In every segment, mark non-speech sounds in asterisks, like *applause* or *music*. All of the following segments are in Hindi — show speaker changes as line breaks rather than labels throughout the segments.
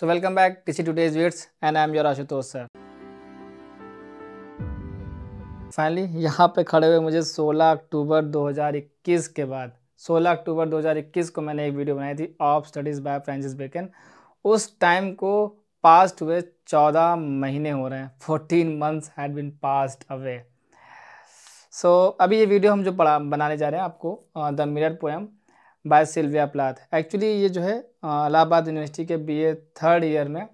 So welcome back to today's vids and I am your Ashutosh sir finally यहाँ पे खड़े हुए मुझे 16 अक्टूबर 2021 के बाद 16 अक्टूबर 2021 को मैंने एक वीडियो बनाई थी of studies by Francis Bacon उस टाइम को पास्ट हुए 14 महीने हो रहे हैं 14 months had been past away so अभी ये वीडियो हम जो पढ़ा बनाने जा रहे हैं आपको the mirror poem by Sylvia Plath actually ये जो है इलाहाबाद यूनिवर्सिटी के बीए थर्ड ईयर में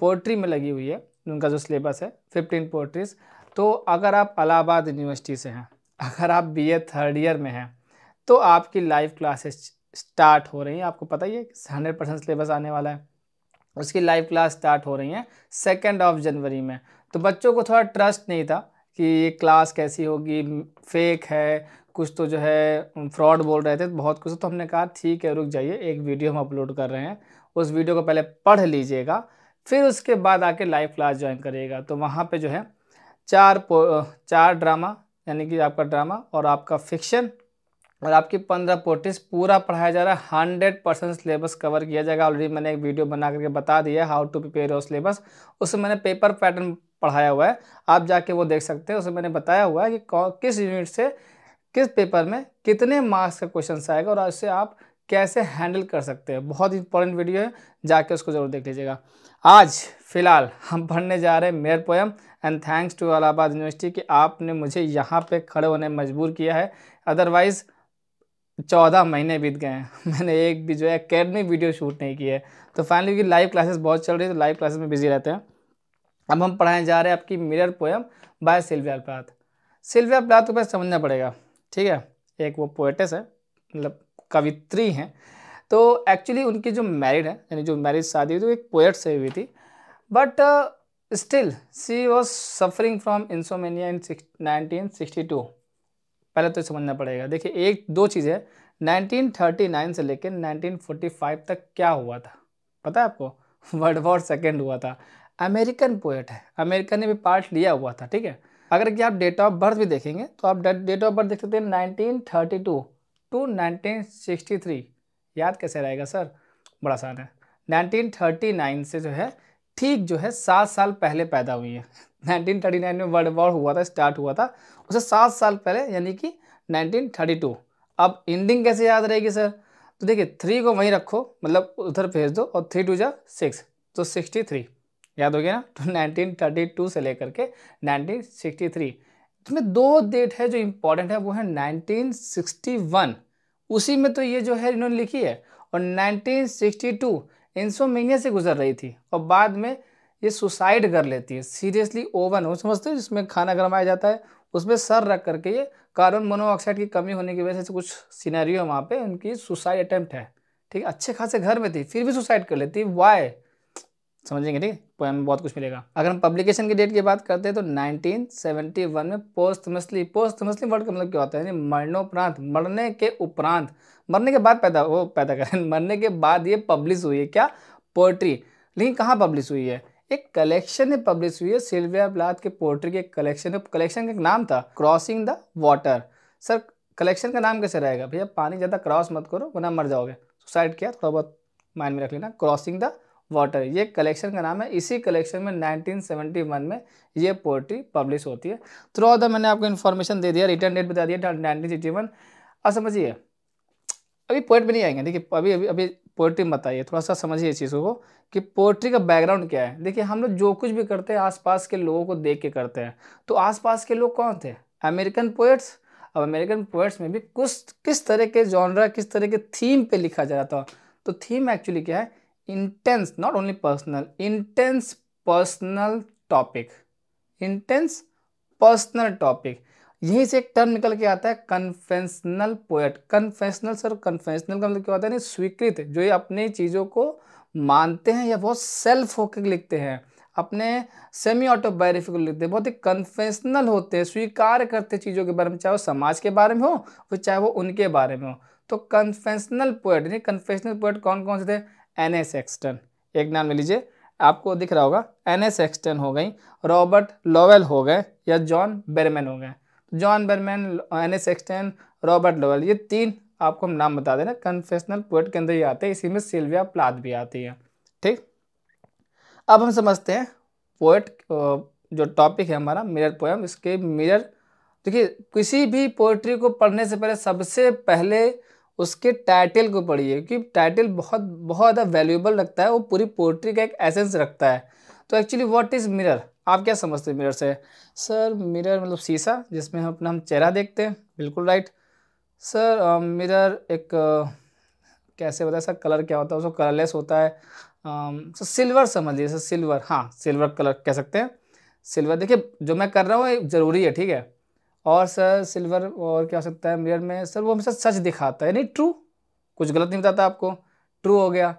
पोट्री में लगी हुई है उनका जो सिलेबस है फिफ्टीन पोट्रीज तो अगर आप अलाहाबाद यूनिवर्सिटी से हैं अगर आप बीए थर्ड ईयर में हैं तो आपकी लाइव क्लासेस स्टार्ट हो रही हैं आपको पता ही है हंड्रेड परसेंट सिलेबस आने वाला है उसकी लाइव क्लास स्टार्ट हो रही हैं सेकेंड ऑफ जनवरी में तो बच्चों को थोड़ा ट्रस्ट नहीं था कि ये क्लास कैसी होगी फेक है कुछ तो जो है फ्रॉड बोल रहे थे बहुत कुछ तो हमने कहा ठीक है रुक जाइए एक वीडियो हम अपलोड कर रहे हैं उस वीडियो को पहले पढ़ लीजिएगा फिर उसके बाद आके लाइव क्लास ज्वाइन करिएगा तो वहाँ पे जो है चार चार ड्रामा यानी कि आपका ड्रामा और आपका फिक्शन और आपकी पंद्रह पोर्टिस पूरा पढ़ाया जा रहा है हंड्रेड परसेंट सिलेबस कवर किया जाएगा ऑलरेडी मैंने एक वीडियो बना करके बता दिया how to prepare your syllabus उसमें मैंने पेपर पैटर्न पढ़ाया हुआ है आप जाके वो देख सकते हैं उसमें मैंने बताया हुआ है कि किस यूनिट से किस पेपर में कितने मार्क्स का क्वेश्चन आएगा और उससे आप कैसे हैंडल कर सकते हैं बहुत इंपॉर्टेंट वीडियो है जाके उसको जरूर देख लीजिएगा आज फिलहाल हम पढ़ने जा रहे हैं mirror poem and thanks to Allahabad university कि आपने मुझे यहाँ पे खड़े होने मजबूर किया है अदरवाइज़ चौदह महीने बीत गए हैं *laughs* मैंने एक भी जो है अकेडमी वीडियो शूट नहीं की है तो फाइनली क्योंकि लाइव क्लासेस बहुत चल रही है तो लाइव क्लासेस में बिजी रहते हैं अब हम पढ़ाए जा रहे हैं आपकी mirror poem by Sylvia Plath Sylvia Plath को पहले समझना पड़ेगा ठीक है एक वो पोएटस है मतलब कवित्री हैं तो एक्चुअली उनकी जो मैरिड है यानी जो मैरिज शादी हुई थी वो एक पोएट से हुई थी but still she was suffering from insomnia in nineteen sixty two पहले तो समझना पड़ेगा देखिए एक दो चीज़ें 1939 से लेकर 1945 तक क्या हुआ था पता है आपको वर्ल्ड वॉर सेकेंड हुआ था अमेरिकन पोएट है अमेरिकन ने भी पार्ट लिया हुआ था ठीक है अगर कि आप डेट ऑफ बर्थ भी देखेंगे तो आप डेट ऑफ बर्थ देख सकते हैं nineteen thirty two to nineteen sixty three याद कैसे रहेगा सर बड़ा आसान है नाइनटीन थर्टी नाइन से जो है ठीक जो है सात साल पहले पैदा हुई है 1939 में वर्ल्ड वॉर हुआ था स्टार्ट हुआ था उसे सात साल पहले यानी कि 1932 अब इंडिंग कैसे याद रहेगी सर तो देखिए थ्री को वहीं रखो मतलब उधर भेज दो और थ्री टू जा सिक्स तो सिक्सटी थ्री याद हो गया ना तो 1932 से लेकर के 1963 तो इसमें दो डेट है जो इम्पोर्टेंट है वो है 1961 उसी में तो ये जो है इन्होंने लिखी है और 1962 इंसोमेनिया से गुजर रही थी और बाद में ये सुसाइड कर लेती है सीरियसली ओवन हो समझते हो जिसमें खाना गरमाया जाता है उसमें सर रख करके ये कार्बन मोनोऑक्साइड की कमी होने की वजह से कुछ है वहाँ पर उनकी सुसाइड अटैम्प्ट है ठीक है अच्छे खासे घर में थी फिर भी सुसाइड कर लेती वाई समझेंगे ठीक पोएम बहुत कुछ मिलेगा अगर हम पब्लिकेशन की डेट की बात करते हैं तो 1971 में posthumously posthumously word का मतलब क्या होता है यानी मरणोपरांत मरने के उपरांत मरने के बाद पैदा वो पैदा करें *laughs* मरने के बाद ये पब्लिश हुई है क्या पोइट्री लेकिन कहाँ पब्लिश हुई है एक कलेक्शन में पब्लिश हुई है सिल्विया ब्लाथ के पोइट्री के कलेक्शन कलेक्शन का नाम था crossing the water sir collection का नाम कैसे रहेगा भैया पानी ज़्यादा क्रॉस मत करो वरना मर जाओगे सुसाइड किया थोड़ा बहुत माइंड में रख लेना क्रॉसिंग द वाटर ये कलेक्शन का नाम है इसी कलेक्शन में 1971 में ये पोएट्री पब्लिश होती है थ्रू ऑफ द मैंने आपको इन्फॉर्मेशन दे दिया रिटर्न डेट बता दिया नाइनटीन सिक्सटी वन अब समझिए अभी पोइट भी नहीं आएंगे देखिए अभी अभी अभी पोइट्री बताइए थोड़ा सा समझिए इस चीज़ को कि पोइट्री का बैकग्राउंड क्या है देखिए हम लोग जो कुछ भी करते हैं आस के लोगों को देख के करते हैं तो आस के लोग कौन थे अमेरिकन पोइट्स अब अमेरिकन पोइट्स में भी कुछ किस तरह के जॉनरा किस तरह के थीम पर लिखा जा रहा था तो थीम एक्चुअली क्या है intense not only personal intense personal topic intense personal topic यहीं से एक टर्म निकल के आता है कन्फेंशनल पोएट कन्फेंशनल सर कन्फेंशनल का मतलब क्या होता है स्वीकृत जो ये अपनी चीज़ों को मानते हैं या बहुत सेल्फ होकर लिखते हैं अपने सेमी ऑटोबायोग्राफी को लिखते हैं बहुत ही कन्फेंशनल होते हैं स्वीकार करते चीज़ों के बारे में चाहे वो समाज के बारे में हो चाहे वो उनके बारे में हो तो कन्फेंशनल पोएट यानी कन्फेशनल पोएट कौन कौन से थे एन एस एक्सटन एक नाम ले लीजिए आपको दिख रहा होगा एन एस एक्सटन हो गई रॉबर्ट लोवेल हो गए या जॉन बेरमैन हो गए John Berryman Anne Sexton Robert Lowell ये तीन आपको हम नाम बता देना कन्फेशनल पोइट के अंदर ही आते हैं इसी में सिल्विया प्लाथ भी आती है ठीक अब हम समझते हैं पोइट जो टॉपिक है हमारा मिरर पोएम इसके मिरर देखिए किसी भी पोइट्री को पढ़ने से पहले सबसे पहले उसके टाइटल को पढ़िए क्योंकि टाइटल बहुत बहुत ज़्यादा वैल्यूएबल रखता है वो पूरी पोइट्री का एक एसेंस रखता है तो एक्चुअली व्हाट इज़ मिरर आप क्या समझते हैं मिरर से सर मिरर मतलब शीशा जिसमें हम अपना हम चेहरा देखते हैं बिल्कुल राइट सर मिरर एक कैसे बताए सर कलर क्या होता है उसको कलरलेस होता है सर सिल्वर समझ लीजिए सर सिल्वर हाँ सिल्वर कलर कह सकते हैं सिल्वर देखिए जो मैं कर रहा हूँ ज़रूरी है ठीक है और सर सिल्वर और क्या हो सकता है मिरर में सर वो हमेशा सच दिखाता है यानी ट्रू कुछ गलत नहीं बताता आपको ट्रू हो गया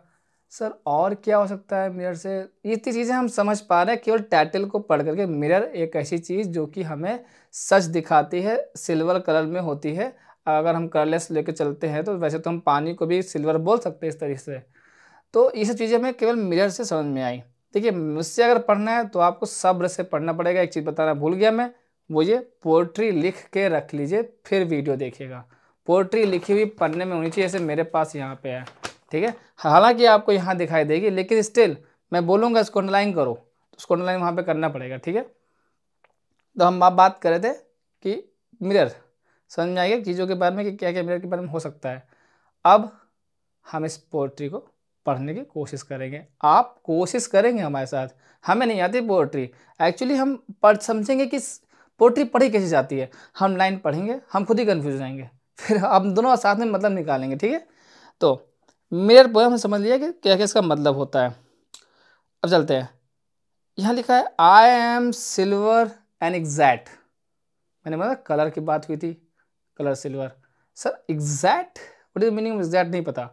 सर और क्या हो सकता है मिरर से ये इतनी चीज़ें हम समझ पा रहे हैं केवल टाइटल को पढ़ करके मिरर एक ऐसी चीज़ जो कि हमें सच दिखाती है सिल्वर कलर में होती है अगर हम कलरलेस लेकर चलते हैं तो वैसे तो हम पानी को भी सिल्वर बोल सकते हैं इस तरीके से तो ये सब चीज़ें हमें केवल मिरर से समझ में आई देखिए मुझसे अगर पढ़ना है तो आपको सब्र से पढ़ना पड़ेगा एक चीज़ बताना भूल गया मैं मुझे पोट्री लिख के रख लीजिए फिर वीडियो देखिएगा पोट्री लिखी हुई पढ़ने में होनी चाहिए जैसे मेरे पास यहाँ पे है ठीक है हालांकि आपको यहाँ दिखाई देगी लेकिन स्टिल मैं बोलूँगा इसको अंडरलाइन करो तो उसको अंडरलाइन वहाँ पर करना पड़ेगा ठीक है तो हम आप बात कर रहे थे कि मिरर समझ में आएगा चीज़ों के बारे में कि क्या क्या मिरर के बारे में हो सकता है अब हम इस पोट्री को पढ़ने की कोशिश करेंगे आप कोशिश करेंगे हमारे साथ हमें नहीं आती पोट्री एक्चुअली हम पढ़ समझेंगे कि पोट्री पढ़ी कैसे जाती है हम लाइन पढ़ेंगे हम खुद ही कन्फ्यूज रहेंगे फिर हम दोनों साथ में मतलब निकालेंगे ठीक है तो मेयर पोएम हम समझ लिया कि क्या क्या इसका मतलब होता है अब चलते हैं यहाँ लिखा है I am silver and exact मैंने मतलब कलर की बात हुई थी colour silver sir exact what is meaning exact नहीं पता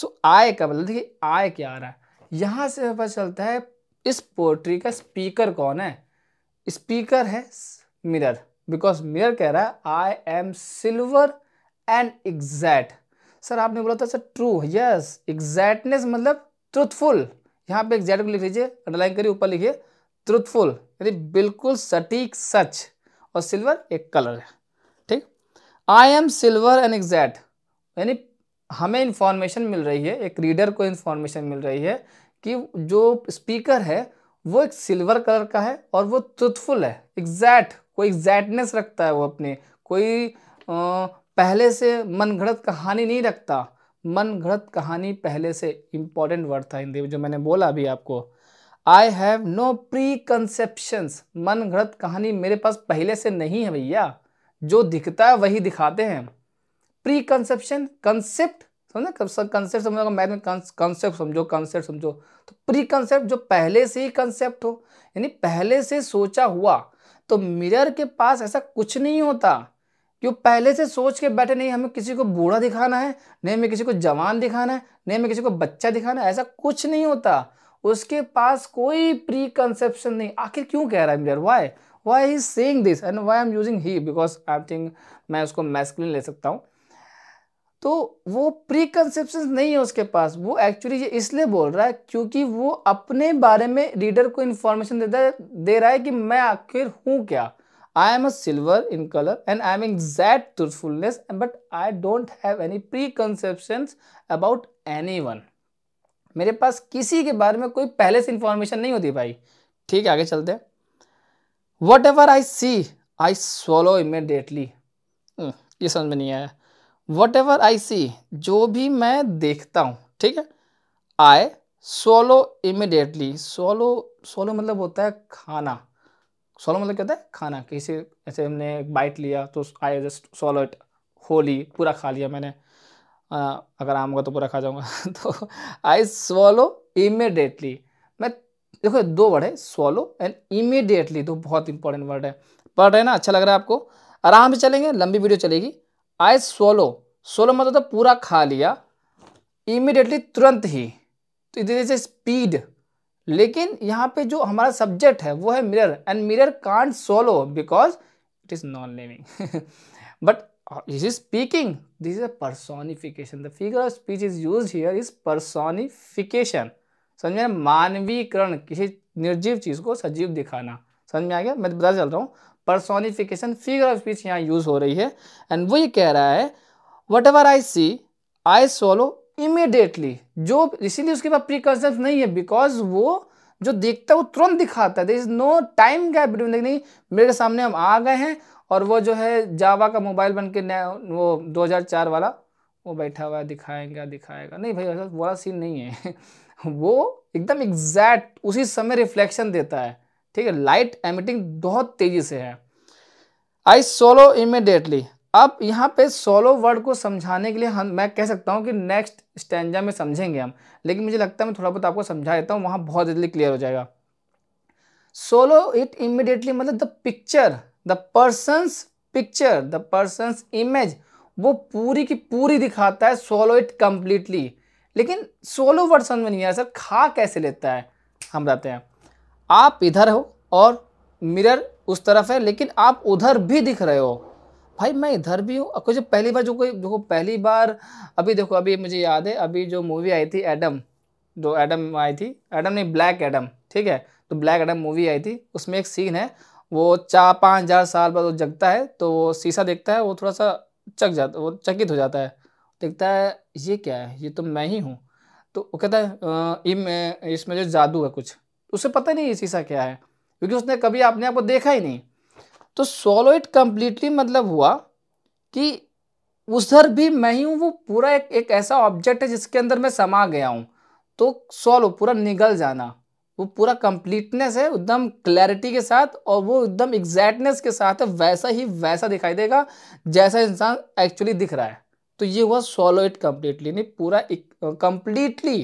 सो आय का मतलब देखिए आय क्या आ रहा है यहाँ से पता चलता है इस पोट्री का स्पीकर कौन है स्पीकर है मिरर बिकॉज मिरर कह रहा है I am silver and exact sir आपने बोला था सर ट्रू यस एग्जैक्टनेस मतलब ट्रुथफुल यहाँ पे एग्जैक्ट को लिख लीजिए अंडरलाइन करिए ऊपर लिखिए ट्रुथफुल यानी बिल्कुल सटीक सच और सिल्वर एक कलर है ठीक I am silver and exact यानी हमें इंफॉर्मेशन मिल रही है एक रीडर को इंफॉर्मेशन मिल रही है कि जो स्पीकर है वो एक सिल्वर कलर का है और वो ट्रुथफुल है एग्जैक्ट कोई एग्जैक्टनेस रखता है वो अपने कोई पहले से मन घड़त कहानी नहीं रखता मन घड़त कहानी पहले से इम्पॉर्टेंट वर्ड था हिंदी में जो मैंने बोला अभी आपको I have no preconceptions मन घड़त कहानी मेरे पास पहले से नहीं है भैया जो दिखता है वही दिखाते हैं प्री कंसेप्शन कंसेप्ट कंसेप्ट समझो मैथ में कंसेप्ट समझो कंसेप्ट समझो तो प्री कंसेप्ट जो पहले से ही कंसेप्ट हो यानी पहले से सोचा हुआ तो मिरर के पास ऐसा कुछ नहीं होता वो पहले से सोच के बैठे नहीं हमें किसी को बूढ़ा दिखाना है नहीं हमें किसी को जवान दिखाना है नहीं हमें किसी को बच्चा दिखाना है ऐसा कुछ नहीं होता उसके पास कोई प्री कंसेप्शन नहीं आखिर क्यों कह रहा है mirror why why he saying this and why am using he because I think मैं उसको मैस्कुलिन ले सकता हूँ तो वो प्री कंसेप्शन नहीं है उसके पास वो एक्चुअली ये इसलिए बोल रहा है क्योंकि वो अपने बारे में रीडर को इन्फॉर्मेशन देता दे रहा है कि मैं आखिर हूँ क्या I am a silver in colour and I am exact truthfulness but I don't have any preconception about any one मेरे पास किसी के बारे में कोई पहले से इंफॉर्मेशन नहीं होती भाई ठीक है आगे चलते हैं whatever I see I swallow immediately ये समझ में नहीं आया वट एवर आई सी जो भी मैं देखता हूँ ठीक है I swallow immediately swallow swallow मतलब होता है खाना सोलो मतलब क्या होता है खाना किसी ऐसे हमने बाइट लिया तो I just swallow it wholly पूरा खा लिया मैंने आ, अगर आम होगा तो पूरा खा जाऊंगा *laughs* तो आई सोलो इमिडिएटली मैं देखो दो वर्ड है सोलो एंड इमिडिएटली दो बहुत इंपॉर्टेंट वर्ड है पढ़ रहे ना अच्छा लग रहा है आपको आराम से चलेंगे लंबी वीडियो चलेगी आई सोलो सोलो मतलब तो पूरा खा लिया इमिडिएटली तुरंत ही तो इधर से स्पीड लेकिन यहाँ पे जो हमारा सब्जेक्ट है वो है mirror and mirror can't swallow because it is non living but this is speaking this is a personification the figure of speech is use here is personification समझ में मानवीकरण किसी निर्जीव चीज़ को सजीव दिखाना समझ में आ गया मैं बता चल रहा हूँ पर्सोनिफिकेशन फिगर ऑफ स्पीच यहाँ यूज़ हो रही है एंड वो ये कह रहा है whatever I see I swallow immediately जो इसीलिए उसके पास प्रिकॉशंस नहीं है बिकॉज वो जो देखता है वो तुरंत दिखाता है is no time gap between नहीं मेरे सामने हम आ गए हैं और वो जो है जावा का मोबाइल बन के नया वो 2004 वाला वो बैठा हुआ है दिखाएगा दिखाएगा नहीं भाई वाला सीन नहीं है *laughs* वो एकदम एग्जैक्ट उसी समय रिफ्लेक्शन देता है ठीक है लाइट एमिटिंग बहुत तेजी से है आई सोलो इमिडिएटली अब यहाँ पे सोलो वर्ड को समझाने के लिए हम मैं कह सकता हूँ कि नेक्स्ट स्टैंडा में समझेंगे हम लेकिन मुझे लगता है मैं थोड़ा बहुत आपको समझा देता हूँ वहाँ बहुत जल्दी क्लियर हो जाएगा सोलो इट इमिडिएटली मतलब the picture the person's picture the person's image वो पूरी की पूरी दिखाता है सोलो इट कम्प्लीटली लेकिन सोलो वर्ड समझ में नहीं आया सर खा कैसे लेता है हम बताते हैं आप इधर हो और मिरर उस तरफ है लेकिन आप उधर भी दिख रहे हो भाई मैं इधर भी हूँ कुछ पहली बार जो कोई देखो पहली बार अभी देखो अभी मुझे याद है अभी जो मूवी आई थी एडम जो एडम आई थी एडम नहीं ब्लैक एडम ठीक है तो ब्लैक एडम मूवी आई थी उसमें एक सीन है वो चार पाँच हज़ार साल बाद वो जगता है तो वो शीशा देखता है वो थोड़ा सा चक जाता वो चकित हो जाता है देखता है ये क्या है ये तो मैं ही हूँ तो वो कहता है इसमें इसमें जो जादू है कुछ उसे पता नहीं ये शीशा क्या है क्योंकि उसने कभी अपने आप को देखा ही नहीं तो सोलो इट कम्प्लीटली मतलब हुआ कि उधर भी मैं ही हूँ वो पूरा एक एक ऐसा ऑब्जेक्ट है जिसके अंदर मैं समा गया हूँ तो सोलो पूरा निगल जाना वो पूरा कंप्लीटनेस है एकदम क्लैरिटी के साथ और वो एकदम एग्जैक्टनेस के साथ है वैसा ही वैसा दिखाई देगा जैसा इंसान एक्चुअली दिख रहा है तो ये हुआ सोलो इट कम्प्लीटली नहीं पूरा कम्प्लीटली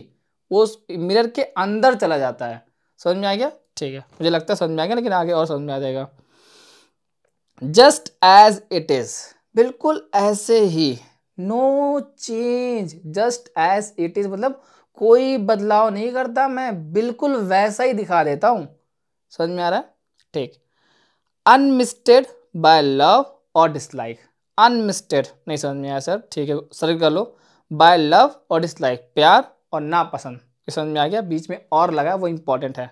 वो मिरर के अंदर चला जाता है समझ में आ गया ठीक है मुझे लगता है समझ में आ गया लेकिन आगे और समझ में आ जाएगा जस्ट एज इट इज़ बिल्कुल ऐसे ही no change just as it is मतलब कोई बदलाव नहीं करता मैं बिल्कुल वैसा ही दिखा देता हूँ समझ में आ रहा है ठीक अनमिस्टेड बाय लव और डिसलाइक अनमिस्टेड नहीं समझ में आया सर ठीक है सर कर लो बाय लव और डिसलाइक प्यार और नापसंद ये समझ में आ गया बीच में और लगा वो इंपॉर्टेंट है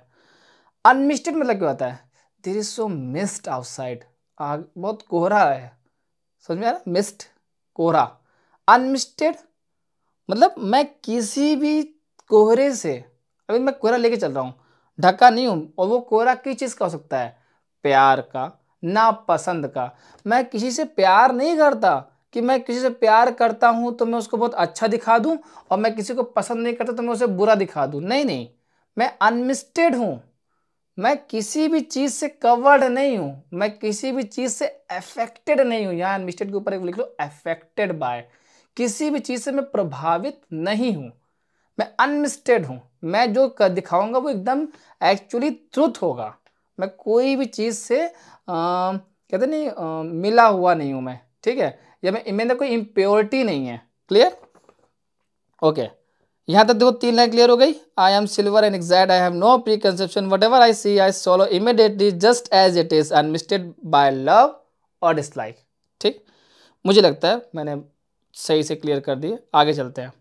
अनमिस्टेड मतलब क्या होता है there is so mist outside आग बहुत कोहरा है समझ में आ रहा मिस्ड कोहरा अनमिस्टेड मतलब मैं किसी भी कोहरे से अभी मैं कोहरा लेके चल रहा हूँ ढका नहीं हूँ और वो कोहरा किस चीज़ का हो सकता है प्यार का ना पसंद का मैं किसी से प्यार नहीं करता कि मैं किसी से प्यार करता हूँ तो मैं उसको बहुत अच्छा दिखा दूँ और मैं किसी को पसंद नहीं करता तो मैं उसे बुरा दिखा दूँ नहीं नहीं मैं अनमिस्टेड हूँ मैं किसी भी चीज़ से कवर्ड नहीं हूँ मैं किसी भी चीज़ से अफेक्टेड नहीं हूँ यहाँ अनमिस्टेड के ऊपर एक लिख लो अफेक्टेड बाय किसी भी चीज़ से मैं प्रभावित नहीं हूँ मैं अनमिस्टेड हूँ मैं जो दिखाऊंगा वो एकदम एक्चुअली ट्रुथ होगा मैं कोई भी चीज़ से आ, कहते नहीं आ, मिला हुआ नहीं हूँ मैं ठीक है या मैं इनमें कोई इम्प्योरिटी नहीं है क्लियर ओके यहाँ तक देखो तीन लाइन क्लियर हो गई I am silver and exact I have no preconception whatever I see I swallow immediately just as it is unmisted by love और डिसलाइक ठीक मुझे लगता है मैंने सही से क्लियर कर दिए आगे चलते हैं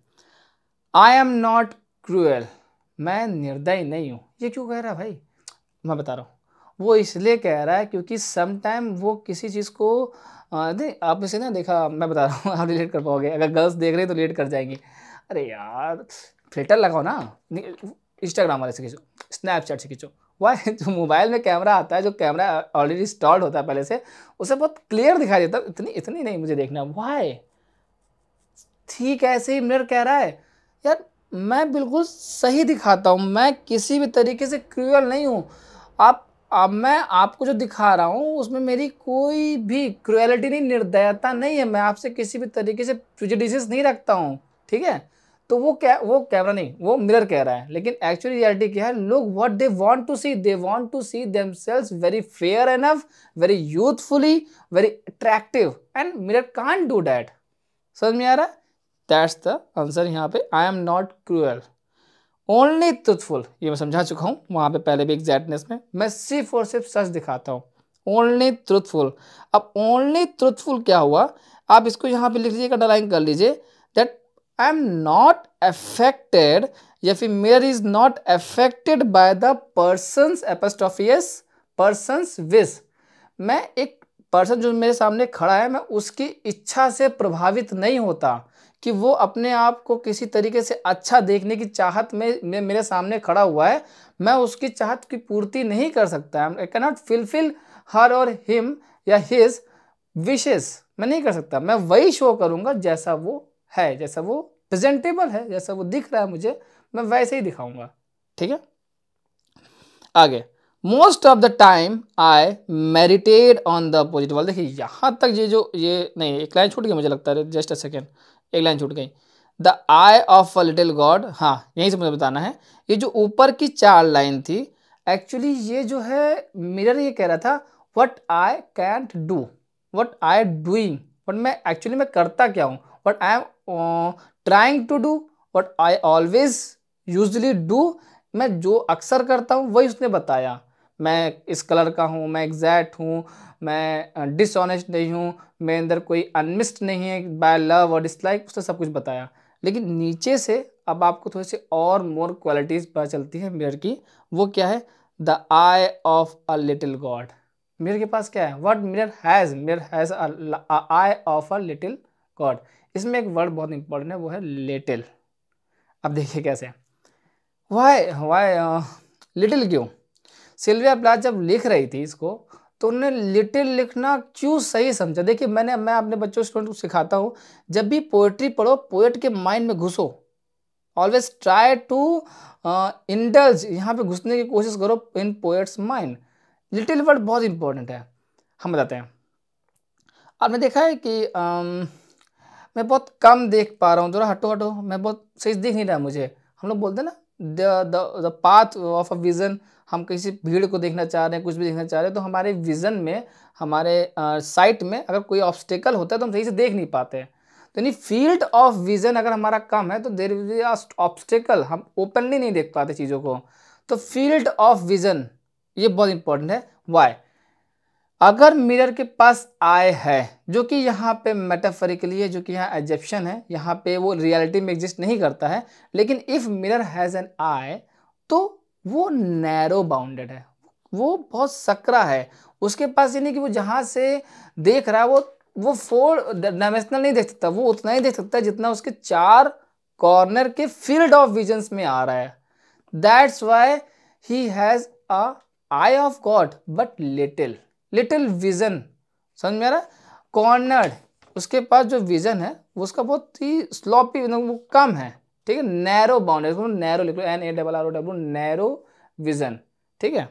आई एम नॉट क्रूएल मैं निर्दयी नहीं हूँ ये क्यों कह रहा है भाई मैं बता रहा हूँ वो इसलिए कह रहा है क्योंकि समटाइम वो किसी चीज़ को हाँ, नहीं आप इसे ना देखा मैं बता रहा हूँ आप रिलेट कर पाओगे अगर गर्ल्स देख रहे हैं तो रिलेट कर जाएंगे अरे यार फिल्टर लगाओ ना इंस्टाग्राम वाले से खींचो स्नैपचैट से खींचो वाई *laughs* जो मोबाइल में कैमरा आता है जो कैमरा ऑलरेडी इंस्टॉल्ड होता है पहले से उसे बहुत क्लियर दिखाई देता है इतनी इतनी नहीं मुझे देखना वाई ठीक है ऐसे ही मिरर कह रहा है यार मैं बिल्कुल सही दिखाता हूँ मैं किसी भी तरीके से क्रूअल नहीं हूँ आप अब मैं आपको जो दिखा रहा हूँ उसमें मेरी कोई भी क्रुएलिटी नहीं निर्दयता नहीं है मैं आपसे किसी भी तरीके से प्रिजडिसेस नहीं रखता हूँ ठीक है तो वो कै वो कैमरा नहीं वो मिरर कह रहा है लेकिन एक्चुअली रियलिटी क्या है लोग what they want to see they want to see them very fair enough very youthfully very attractive and mirror can do that समझ में आ रहा है दैट्स द आंसर यहाँ पे I am not cruel only truthful ये मैं समझा चुका हूँ वहाँ पे पहले भी एग्जैक्टनेस में मैं सिर्फ और सिर्फ सच दिखाता हूँ ओनली ट्रुथफुल अब ओनली ट्रुथफुल क्या हुआ आप इसको यहाँ पे लिख लीजिएगा अंडरलाइन कर लीजिए that I am not affected या फिर mirror is not affected by the person एपस्टॉफियस पर्सनस विस मैं एक पर्सन जो मेरे सामने खड़ा है मैं उसकी इच्छा से प्रभावित नहीं होता कि वो अपने आप को किसी तरीके से अच्छा देखने की चाहत में, में मेरे सामने खड़ा हुआ है मैं उसकी चाहत की पूर्ति नहीं कर सकता I can not fulfil her और हिम या हिज विशेस मैं नहीं कर सकता मैं वही शो करूँगा जैसा वो है जैसा वो प्रेजेंटेबल है जैसा वो दिख रहा है मुझे मैं वैसे ही दिखाऊंगा ठीक है आगे most of the time I meditated on the opposite wall देखिए यहाँ तक ये जो ये नहीं एक लाइन छूट गया मुझे लगता है जस्ट अ सेकेंड एक लाइन छूट गई the eye of a little god हाँ यहीं से मुझे बताना है ये जो ऊपर की चार लाइन थी एक्चुअली ये जो है मिरर ये कह रहा था what I can't do what I doing what मैं एक्चुअली मैं करता क्या हूँ what I am trying to do what I always usually do मैं जो अक्सर करता हूँ वही उसने बताया मैं इस कलर का हूँ मैं एग्जैक्ट हूँ मैं डिसऑनेस्ट नहीं हूँ मेरे अंदर कोई अनमिस्ड नहीं है बाय लव और डिसलाइक उसने सब कुछ बताया लेकिन नीचे से अब आपको थोड़ी सी और मोर क्वालिटीज़ पता चलती है मिरर की वो क्या है the eye of a little god mirror के पास क्या है what mirror has mirror has eye of a little god इसमें एक वर्ड बहुत इंपॉर्टेंट है वो है लिटिल अब देखिए कैसे वाई वाई लिटिल क्यों सिल्विया ब्लास जब लिख रही थी इसको तो उन्होंने लिटिल लिखना क्यों सही समझा देखिए मैंने मैं अपने बच्चों स्टूडेंट को सिखाता हूँ जब भी पोएट्री पढ़ो पोएट के माइंड में घुसो ऑलवेज ट्राई टू इंडल्ज यहाँ पे घुसने की कोशिश करो in poet's mind little word बहुत इंपॉर्टेंट है हम बताते हैं आपने देखा है कि uh, मैं बहुत कम देख पा रहा हूँ जरा हटो हटो मैं बहुत सही दिख नहीं रहा मुझे हम लोग बोलते हैं ना the path of a vision हम किसी भीड़ को देखना चाह रहे हैं कुछ भी देखना चाह रहे हैं तो हमारे विज़न में हमारे साइट में अगर कोई ऑब्स्टेकल होता है तो हम सही से देख नहीं पाते हैं तो यानी फील्ड ऑफ विज़न अगर हमारा कम है तो देर विल ऑब्स्टेकल हम ओपनली नहीं देख पाते चीज़ों को तो फील्ड ऑफ विज़न ये बहुत इंपॉर्टेंट है वाई अगर मिरर के पास आय है जो कि यहाँ पे मेटाफरिकली है जो कि यहाँ एजेप्शन है यहाँ पे वो रियलिटी में एग्जिस्ट नहीं करता है लेकिन if mirror has an eye तो वो नैरो बाउंडेड है वो बहुत सकरा है उसके पास यानी कि वो जहाँ से देख रहा है वो वो फोर डायमेंशनल नहीं देख सकता वो उतना ही देख सकता है जितना उसके चार कॉर्नर के फील्ड ऑफ विजन में आ रहा है that's why he has a eye of god but little little vision समझ में आ रहा कॉर्नर उसके पास जो विजन है उसका बहुत ही स्लॉपी मतलब वो कम है ठीक है नैरो बाउंड्री इसको नैरो लिख लो N A double R O W narrow vision ठीक है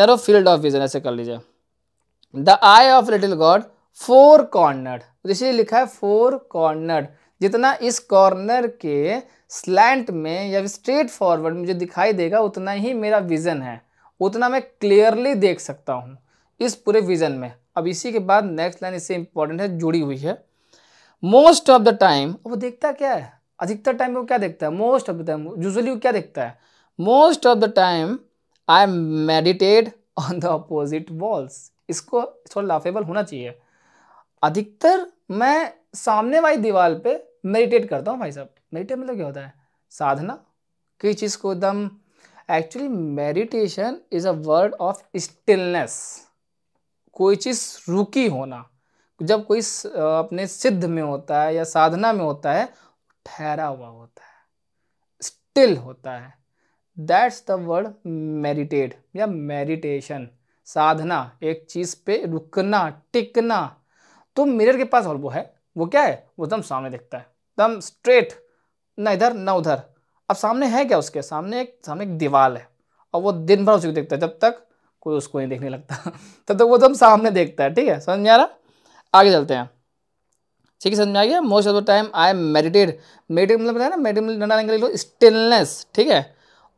नैरो फील्ड ऑफ विजन ऐसे कर लीजिए the eye of little god four corner इसलिए लिखा है फोर कॉर्नर जितना इस कॉर्नर के स्लैंट में या स्ट्रेट फॉरवर्ड में जो दिखाई देगा उतना ही मेरा विजन है उतना मैं क्लियरली देख सकता हूँ इस पूरे विजन में अब इसी के बाद नेक्स्ट लाइन इससे इंपॉर्टेंट है जुड़ी हुई है मोस्ट ऑफ द टाइम वो देखता क्या है अधिकतर टाइम वो क्या देखता है most of the time usually वो क्या देखता है most of the time I meditate on the opposite walls इसको थोड़ा लाफेबल होना चाहिए अधिकतर मैं सामने वाली दीवार पे मेडिटेट करता हूँ भाई साहब मेडिटेट मतलब क्या होता है साधना किसी चीज़ को एकदम actually meditation is a word of stillness कोई चीज़ रुकी होना जब कोई अपने सिद्ध में होता है या साधना में होता है ठहरा हुआ होता है स्टिल होता है दैट्स द वर्ड मेडिटेट या मेडिटेशन साधना एक चीज़ पे रुकना टिकना तो मिरर के पास और वो है वो क्या है वो एकदम सामने देखता है एकदम स्ट्रेट ना इधर ना उधर अब सामने है क्या उसके सामने एक सामने एक दीवार है और वो दिन भर उसको देखता है जब तक कोई उसको नहीं देखने लगता *laughs* तब तक तो वो एकदम सामने देखता है ठीक है समझ में आ रहा आगे चलते हैं ठीक है समझ में आ गया most of the time I am meditated meditated मतलब बताया ना मेडिटेड डंडा लेंगे लो स्टिलनेस ठीक है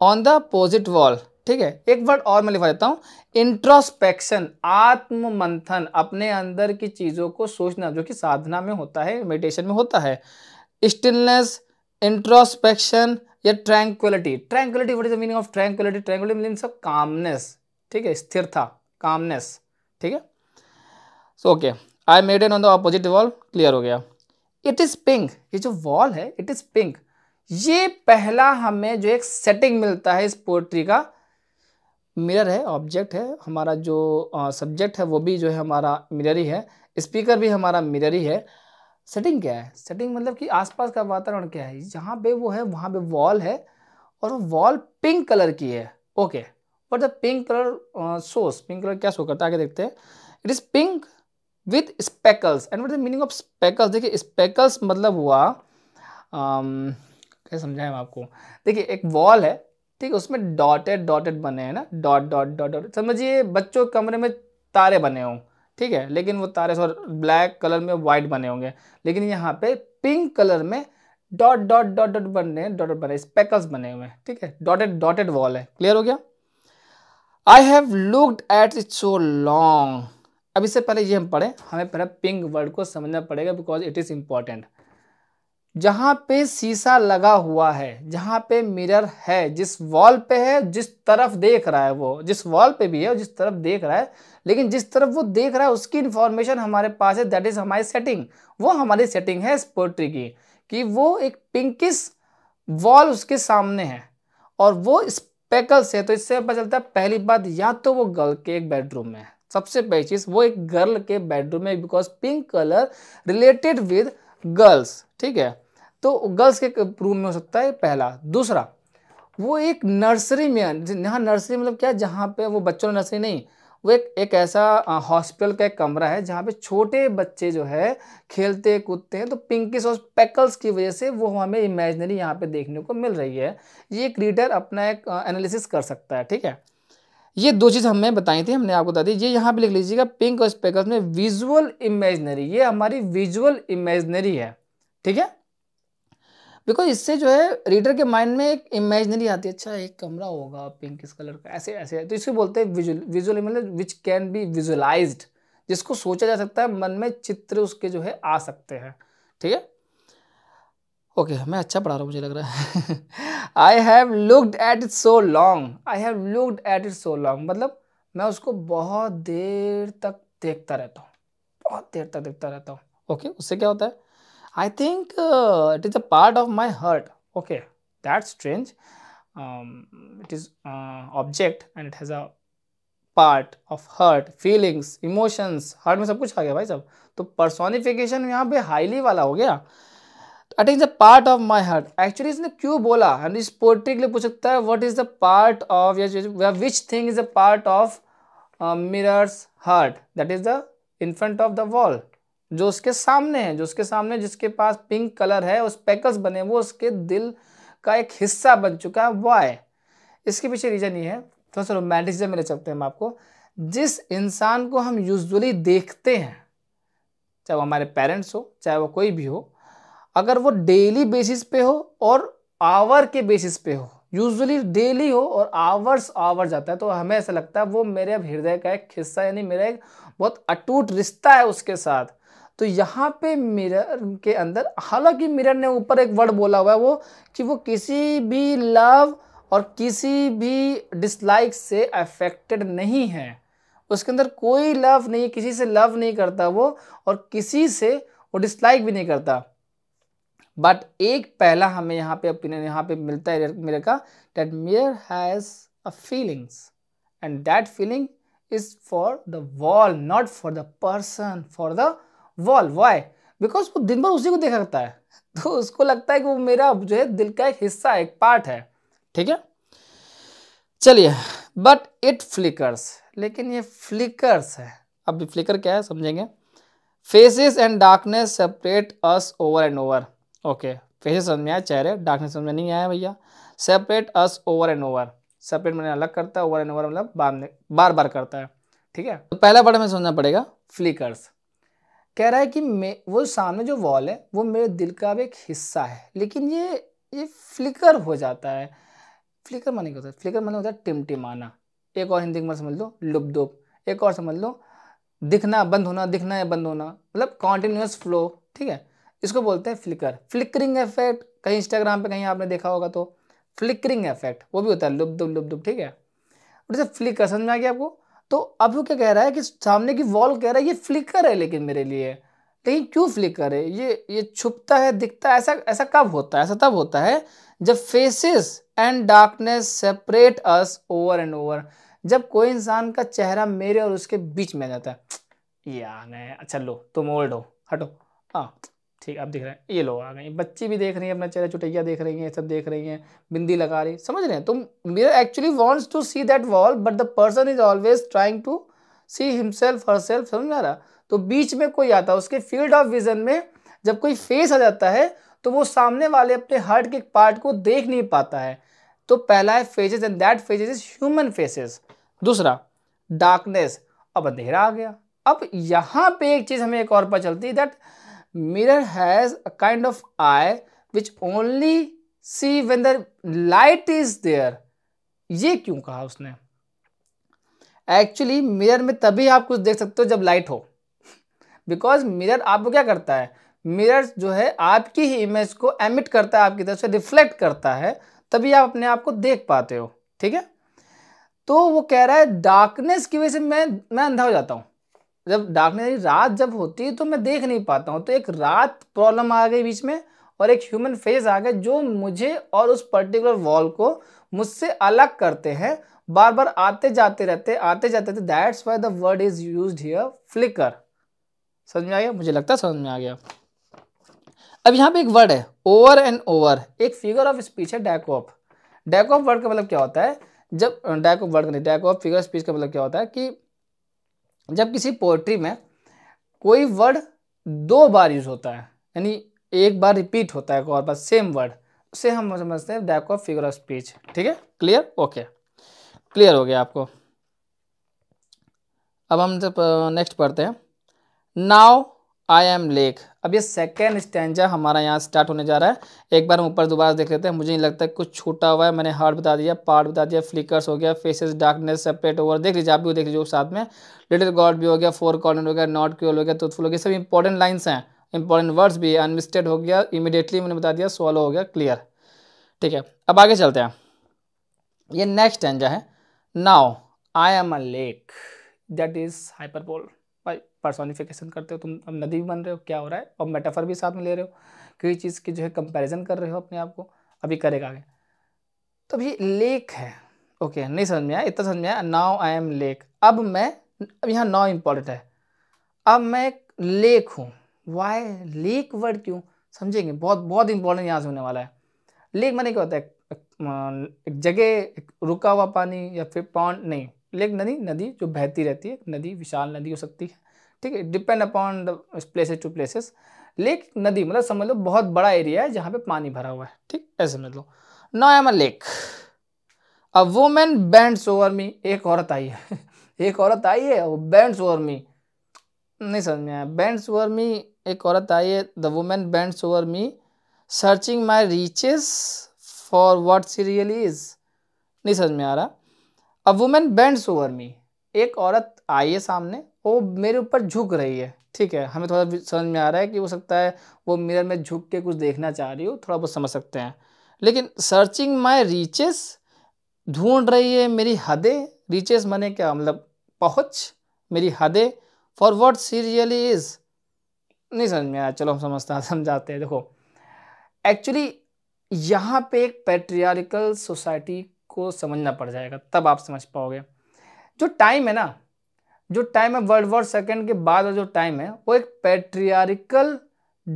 ऑन द अपोजिट वॉल ठीक है एक वर्ड और मैं लिखा देता हूँ इंट्रोस्पेक्शन आत्म मंथन अपने अंदर की चीज़ों को सोचना जो कि साधना में होता है मेडिटेशन में होता है स्टिलनेस इंट्रोस्पेक्शन या tranquility tranquility what is the meaning of tranquility tranquility meanings of calmness ठीक है स्थिरता कामनेस ठीक है so okay I meditate on the opposite wall clear हो गया इट इज़ पिंक ये जो वॉल है इट इज़ पिंक ये पहला हमें जो एक सेटिंग मिलता है इस पोट्री का मिरर है ऑब्जेक्ट है हमारा जो सब्जेक्ट है वो भी जो है हमारा मिरर ही है स्पीकर भी हमारा मिरर ही है सेटिंग क्या है सेटिंग मतलब कि आसपास का वातावरण क्या है जहाँ पे वो है वहाँ पे वॉल है और वो वॉल पिंक कलर की है okay but the pink colour shows pink colour क्या शो करता है आगे देखते हैं it is pink with speckles and what the meaning of speckles देखिए स्पेकल्स मतलब हुआ um, कैसे क्या हम आपको देखिए एक वॉल है ठीक है उसमें डॉटेड डॉटेड बने हैं ना डॉट डॉट डॉट डॉट समझिए बच्चों के कमरे में तारे बने हों ठीक है लेकिन वो तारे सॉ ब्लैक कलर में वाइट बने होंगे लेकिन यहाँ पे पिंक कलर में डॉट डॉट डॉट डॉट बने हैं डॉट बने स्पेकल्स बने हुए हैं ठीक है डॉटेड डॉटेड वॉल है क्लियर हो गया I have looked at it so long अब इससे पहले ये हम पढ़ें हमें पहले पिंग वर्ड को समझना पड़ेगा बिकॉज इट इज़ इम्पॉर्टेंट जहाँ पे शीशा लगा हुआ है जहाँ पे मिरर है जिस वॉल पे है जिस तरफ देख रहा है वो जिस वॉल पे भी है जिस तरफ देख रहा है लेकिन जिस तरफ वो देख रहा है उसकी इन्फॉर्मेशन हमारे पास है दैट इज़ हमारी सेटिंग वो हमारी सेटिंग है इस पोट्री की कि वो एक पिंकिस वॉल उसके सामने है और वो स्पेकल्स है तो इससे पता चलता है पहली बात या तो वो गर्ल के एक बेडरूम में है सबसे पहली चीज वो एक गर्ल के बेडरूम में because pink colour related with girls ठीक है तो गर्ल्स के रूम में हो सकता है पहला दूसरा वो एक नर्सरी में यहाँ नर्सरी मतलब क्या जहाँ पे वो बच्चों नर्सरी नहीं वो एक एक ऐसा हॉस्पिटल का एक कमरा है जहाँ पे छोटे बच्चे जो है खेलते कूदते हैं तो पिंकिस और पैकल्स की वजह से वो हमें इमेजनरी यहाँ पे देखने को मिल रही है ये एक रीडर अपना एक एनालिसिस कर सकता है ठीक है ये दो चीज़ हमें बताई थी हमने आपको बता दी ये यहाँ पे लिख लीजिएगा पिंक और स्पेकल्स में विजुअल इमेजनरी ये हमारी विजुअल इमेजनरी है ठीक है बिकॉज इससे जो है रीडर के माइंड में एक इमेजनरी आती है अच्छा एक कमरा होगा पिंक इस कलर का ऐसे ऐसे तो इसको बोलते हैं visual visual image which can be visualized जिसको सोचा जा सकता है मन में चित्र उसके जो है आ सकते हैं ठीक है ओके okay, मैं अच्छा पढ़ा रहा हूँ मुझे लग रहा है I have looked at it so long I have looked at it so long मतलब मैं उसको बहुत देर तक देखता रहता हूँ बहुत देर तक देखता रहता हूँ ओके okay, उससे क्या होता है I think it is a part of my heart okay that strange it is object and it has a part of heart feelings emotions heart में सब कुछ आ गया भाई साहब तो पर्सोनिफिकेशन यहाँ पे हाईली वाला हो गया it is the part of my heart actually इसने क्यों बोला हमने इस पोएट्री के लिए पूछ सकता है what is the part of which thing is a part of mirror's heart that is the in front of the wall जो उसके सामने है जो उसके सामने जिसके पास पिंक कलर है उस पैकल्स बने वो उसके दिल का एक हिस्सा बन चुका है वाई इसके पीछे रीजन ये है थोड़ा सा रोमांटिसिज्म में सकते हैं हम आपको जिस इंसान को हम यूजली देखते हैं चाहे वो हमारे पेरेंट्स हो चाहे वो कोई भी हो अगर वो डेली बेसिस पे हो और आवर के बेसिस पे हो यूजली डेली हो और आवर्स आवर जाता है तो हमें ऐसा लगता है वो मेरे अब हृदय का एक हिस्सा यानी मेरा एक बहुत अटूट रिश्ता है उसके साथ तो यहाँ पे मिरर के अंदर हालांकि मिरर ने ऊपर एक वर्ड बोला हुआ है वो कि वो किसी भी लव और किसी भी डिसलाइक से अफेक्टेड नहीं है उसके अंदर कोई लव नहीं किसी से लव नहीं करता वो और किसी से वो डिसलाइक भी नहीं करता बट एक पहला हमें यहाँ पे ओपिनियन यहाँ पे मिलता है मेरे का that mirror has a feelings and that feeling is for the wall not for the person for the wall why because वो दिन भर उसी को देखा करता है *laughs* तो उसको लगता है कि वो मेरा जो है दिल का एक हिस्सा है एक पार्ट है ठीक है चलिए बट इट फ्लिकर्स लेकिन ये फ्लिकर्स है अब फ्लिकर क्या है समझेंगे faces and darkness separate us over and over okay कैसे समझ में आया चेहरे डार्कनेस समझ में नहीं आया भैया separate us over and over separate मैंने अलग करता है ओवर एंड ओवर मतलब बार बार बार करता है ठीक है तो पहला बार हमें समझना पड़ेगा फ्लिकर्स कह रहा है कि मैं वो सामने जो वॉल है वो मेरे दिल का भी एक हिस्सा है लेकिन ये ये फ्लिकर हो जाता है फ्लिकर माने क्या होता है फ्लिकर माने होता है टिमटिमाना एक और हिंदी में समझ लो लुपदुप एक और समझ लो दिखना बंद होना दिखना या बंद होना मतलब कॉन्टिन्यूस फ्लो ठीक है इसको बोलते हैं फ्लिकर फ्लिकरिंग इफेक्ट कहीं इंस्टाग्राम पे कहीं आपने देखा होगा तो फ्लिकरिंग इफेक्ट वो भी होता है लुप दुप लुप दुप ठीक है जैसे फ्लिकर समझ में आ गया आपको तो अब वो क्या कह रहा है कि सामने की वॉल कह रहा है ये फ्लिकर है लेकिन मेरे लिए लेकिन क्यों फ्लिकर है ये ये छुपता है दिखता है ऐसा ऐसा कब होता है ऐसा तब होता है जब faces and darkness separate us over and over जब कोई इंसान का चेहरा मेरे और उसके बीच में आ जाता है यार अच्छा लो तुम ओल्ड हो हटो हाँ ठीक आप देख रहे हैं ये लोग आ गए बच्ची भी देख रही है अपना चेहरा चुटैया देख रही है सब देख रही हैं बिंदी लगा रही समझ रहे हैं तुम mirror actually wants to see that wall but the person is always trying to see himself herself समझ में आ रहा तो बीच में कोई आता है उसके फील्ड ऑफ विजन में जब कोई फेस आ जाता है तो वो सामने वाले अपने हार्ट के पार्ट को देख नहीं पाता है तो पहला है faces and that faces is human faces दूसरा डार्कनेस अब अंधेरा आ गया अब यहाँ पे एक चीज़ हमें एक और पता चलती है that mirror has a kind of eye which only see when the light is there ये क्यों कहा उसने एक्चुअली मिरर में तभी आप कुछ देख सकते हो जब लाइट हो बिकॉज मिरर आपको क्या करता है मिरर जो है आपकी ही इमेज को एमिट करता है आपकी तरफ से रिफ्लेक्ट करता है तभी आप अपने आप को देख पाते हो ठीक है तो वो कह रहा है डार्कनेस की वजह से मैं मैं अंधा हो जाता हूँ जब डार्कनेस रात जब होती है तो मैं देख नहीं पाता हूँ तो एक रात प्रॉब्लम आ गई बीच में और एक ह्यूमन फेस आ गया जो मुझे और उस पर्टिकुलर वॉल को मुझसे अलग करते हैं बार बार आते जाते रहते आते जाते रहते that's why the word is use here flicker समझ में आ गया मुझे लगता है समझ में आ गया अब यहाँ पे एक वर्ड है ओवर एंड ओवर एक फिगर ऑफ स्पीच है डैकऑफ डैकऑफ वर्ड का मतलब क्या होता है जब डैकऑफ वर्ड का नहीं डैकऑफ फिगर ऑफ स्पीच का मतलब क्या होता है कि जब किसी पोइट्री में कोई वर्ड दो बार यूज होता है यानी एक बार रिपीट होता है और बार सेम वर्ड उसे हम समझते हैं डैक ऑफ फिगर ऑफ स्पीच ठीक है क्लियर ओके क्लियर हो गया आपको अब हम जब नेक्स्ट पढ़ते हैं नाव आई एम लेख अब ये सेकेंड स्टैंडा हमारा यहाँ स्टार्ट होने जा रहा है एक बार हम ऊपर दोबारा देख लेते हैं मुझे नहीं लगता कुछ छूटा हुआ है मैंने हार्ट बता दिया पार्ट बता दिया फ्लिकर्स हो गया फेसेस डार्कनेस सेपरेट ओवर देख लीजिए आप भी देख लीजिए साथ में लिटिल गॉड भी हो गया फोर कॉर्नर हो गया नॉट क्यूल हो गया तोथफुल हो गया सब इंपॉर्टेंट लाइन्स हैं इंपॉर्टेंट वर्ड्स भी अनमिस्टेड हो गया इमिडिएटली मैंने बता दिया सॉलो हो गया क्लियर ठीक है अब आगे चलते हैं ये नेक्स्ट स्टैंडा है now I am a lake that is hyperbole personification करते हो तुम अब नदी भी बन रहे हो क्या हो रहा है और मेटाफर भी साथ में ले रहे हो किसी चीज़ की जो है कंपैरिजन कर रहे हो अपने आप को अभी करेगा आगे तो अभी लेक है ओके नहीं समझ में आया इतना समझ में आया नाव आई एम लेक अब मैं अब यहाँ नाव इम्पॉर्टेंट है अब मैं एक लेक हूँ वाई लेक वर्ड क्यों समझेंगे बहुत बहुत इंपॉर्टेंट यहाँ से होने वाला है लेक मैंने क्या होता है एक जगह रुका हुआ पानी या फिर पॉन्ड नहीं लेक नदी नदी जो बहती रहती है नदी विशाल नदी हो सकती है ठीक है depend upon the places to places lake नदी मतलब समझ लो बहुत बड़ा एरिया है जहाँ पे पानी भरा हुआ है ठीक ऐसे समझ लो now am a lake a women bends over me एक औरत आई है *laughs* एक औरत आई है वो बैंड्स ओवर मी नहीं समझ में आया बैंड्स ओवर मी एक औरत आई है the women bends over me searching my reaches for what she is नहीं समझ में आ रहा a women bends over me एक औरत आई है सामने वो मेरे ऊपर झुक रही है ठीक है हमें थोड़ा समझ में आ रहा है कि हो सकता है वो मिरर में झुक के कुछ देखना चाह रही हो थोड़ा बहुत समझ सकते हैं लेकिन सर्चिंग माई रीचेस ढूंढ रही है मेरी हदें रीचेस माने क्या मतलब पहुँच मेरी हदें for what she really is नहीं समझ में आया चलो हम समझते हैं समझाते हैं देखो एक्चुअली यहाँ पे एक पेट्रियारिकल सोसाइटी को समझना पड़ जाएगा तब आप समझ पाओगे जो टाइम है ना जो टाइम है वर्ल्ड वॉर सेकेंड के बाद जो टाइम है वो एक patriarchal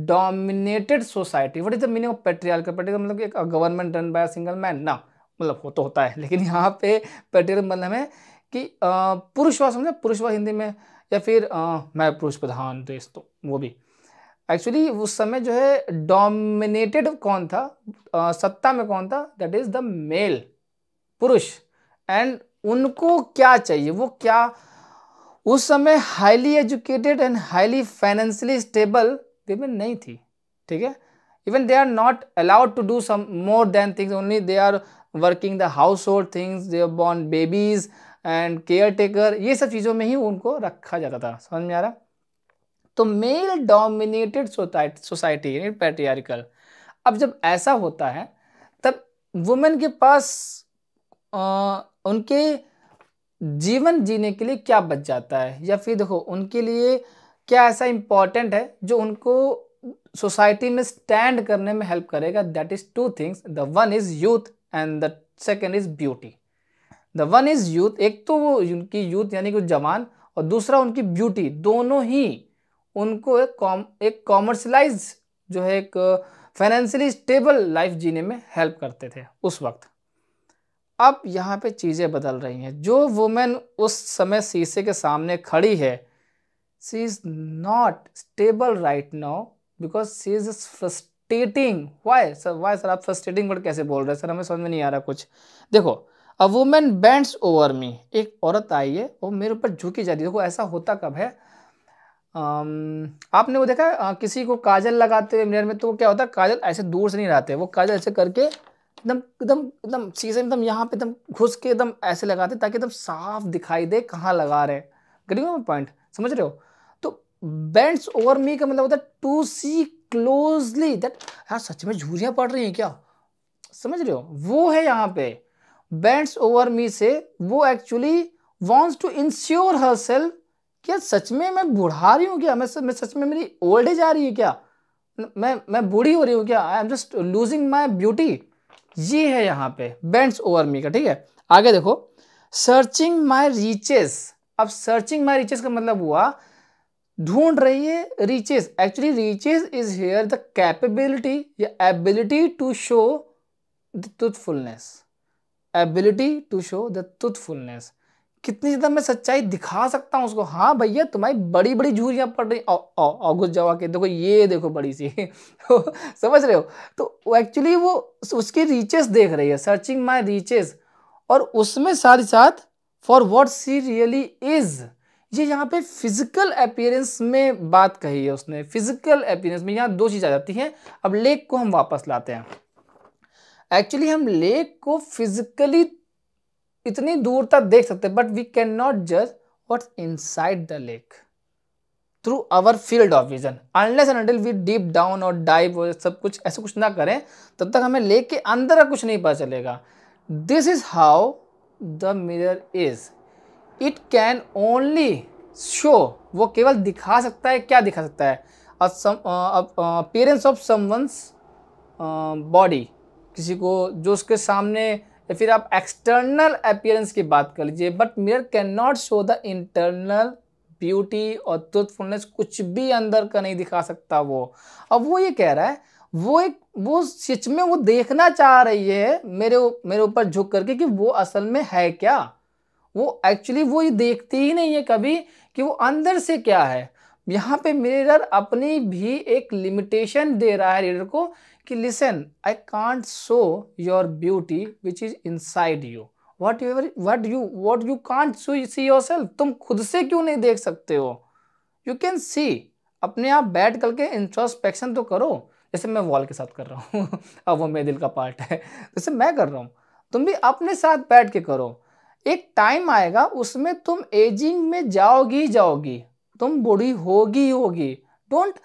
dominated society what is the meaning of patriarchal patriarchal मतलब एक government run by single man ना मतलब हो तो होता है लेकिन यहाँ पे पेट्रियल मतलब है कि पुरुषवाद समझा पुरुषवाद हिंदी में या फिर आ, मैं पुरुष प्रधान देश तो, तो वो भी एक्चुअली उस समय जो है डोमिनेटेड कौन था आ, सत्ता में कौन था दैट इज द मेल पुरुष एंड उनको क्या चाहिए वो क्या उस समय highly educated and highly financially stable women नहीं थी ठीक है even they are not allowed to do some more then things only they are working the household things they born babies and caretaker ये सब चीज़ों में ही उनको रखा जाता था समझ में आ रहा तो मेल डोमिनेटेड सोसाइटी यानी पैट्रियारिकल अब जब ऐसा होता है तब वुमेन के पास आ, उनके जीवन जीने के लिए क्या बच जाता है या फिर देखो उनके लिए क्या ऐसा इंपॉर्टेंट है जो उनको सोसाइटी में स्टैंड करने में हेल्प करेगा that is two things the one is youth and the second is beauty the one is youth एक तो वो उनकी यूथ यानी कि जवान और दूसरा उनकी ब्यूटी दोनों ही उनको एक कॉम एक कॉमर्शलाइज जो है एक फाइनेंशियली स्टेबल लाइफ जीने में हेल्प करते थे उस वक्त अब यहाँ पे चीज़ें बदल रही हैं जो वुमेन उस समय शीशे के सामने खड़ी है she is not stable right now because she is frustrating why sir why sir आप फ्रस्टेटिंग वर्ड कैसे बोल रहे हैं सर हमें समझ में नहीं आ रहा कुछ देखो a women bends over me एक औरत आई है वो मेरे ऊपर झुकी जाती है देखो ऐसा होता कब है आम, आपने वो देखा आ, किसी को काजल लगाते हुए मिरर में तो वो क्या होता है काजल ऐसे दूर से नहीं रहते वो काजल ऐसे करके एकदम एकदम एकदम चीज़ें एकदम यहाँ पे एकदम घुस के एकदम ऐसे लगाते ताकि एकदम साफ दिखाई दे कहाँ लगा रहे हैं करिए पॉइंट समझ रहे हो तो बेंड्स ओवर मी का मतलब होता है टू सी क्लोजली दैट यार सच में झूरियाँ पड़ रही हैं क्या समझ रहे हो वो है यहाँ पे बेंड्स ओवर मी से वो actually wants to ensure herself क्या सच में मैं बुढ़ा रही हूँ क्या मैं मैं सच में मेरी ओल्ड एज आ रही है क्या मैं मैं बूढ़ी हो रही हूँ क्या I am just losing my beauty ये है यहाँ पे बेंड्स ओवर मी का ठीक है आगे देखो सर्चिंग माय रीचेस अब सर्चिंग माय रीचेस का मतलब हुआ ढूंढ रही है reaches actually reaches is here the capability या ability to show the truthfulness ability to show the truthfulness कितनी ज़्यादा मैं सच्चाई दिखा सकता हूँ उसको हाँ भैया तुम्हारी बड़ी बड़ी झूरियाँ पड़ रही ऑगस्ट जवा के देखो ये देखो बड़ी सी तो समझ रहे हो तो एक्चुअली वो उसकी रीचेस देख रही है सर्चिंग माई रीचेस और उसमें साथ ही साथ for what she really is ये यहाँ पे फिजिकल अपियरेंस में बात कही है उसने फिजिकल अपियरेंस में यहाँ दो चीज़ आ जाती हैं अब लेक को हम वापस लाते हैं एक्चुअली हम लेक को फिजिकली इतनी दूर तक देख सकते बट वी कैन नॉट जज in inside the lake through our field of vision unless and until we deep down और डाइव और सब कुछ ऐसा कुछ ना करें तब तक हमें लेक के अंदर का कुछ नहीं पता चलेगा this is how the mirror is it can only show वो केवल दिखा सकता है क्या दिखा सकता है अपीयरेंस ऑफ समवंस बॉडी किसी को जो उसके सामने या तो फिर आप एक्सटर्नल अपियरेंस की बात कर लीजिए but mirror can not show the internal beauty और ट्रुथफुलनेस कुछ भी अंदर का नहीं दिखा सकता वो अब वो ये कह रहा है वो एक वो सच में वो देखना चाह रही है मेरे मेरे ऊपर झुक करके कि वो असल में है क्या वो एक्चुअली वो ये देखती ही नहीं है कभी कि वो अंदर से क्या है यहाँ पे मिरर अपनी भी एक लिमिटेशन दे रहा है रीडर को कि listen I can't show your beauty which is inside you what your what you what you can't see yourself तुम खुद से क्यों नहीं देख सकते हो यू कैन सी अपने आप बैठ करके इंट्रोस्पेक्शन तो करो जैसे मैं वॉल के साथ कर रहा हूँ *laughs* अब वो मेरे दिल का पार्ट है जैसे मैं कर रहा हूँ तुम भी अपने साथ बैठ के करो एक टाइम आएगा उसमें तुम एजिंग में जाओगी जाओगी तुम बूढ़ी होगी होगी don't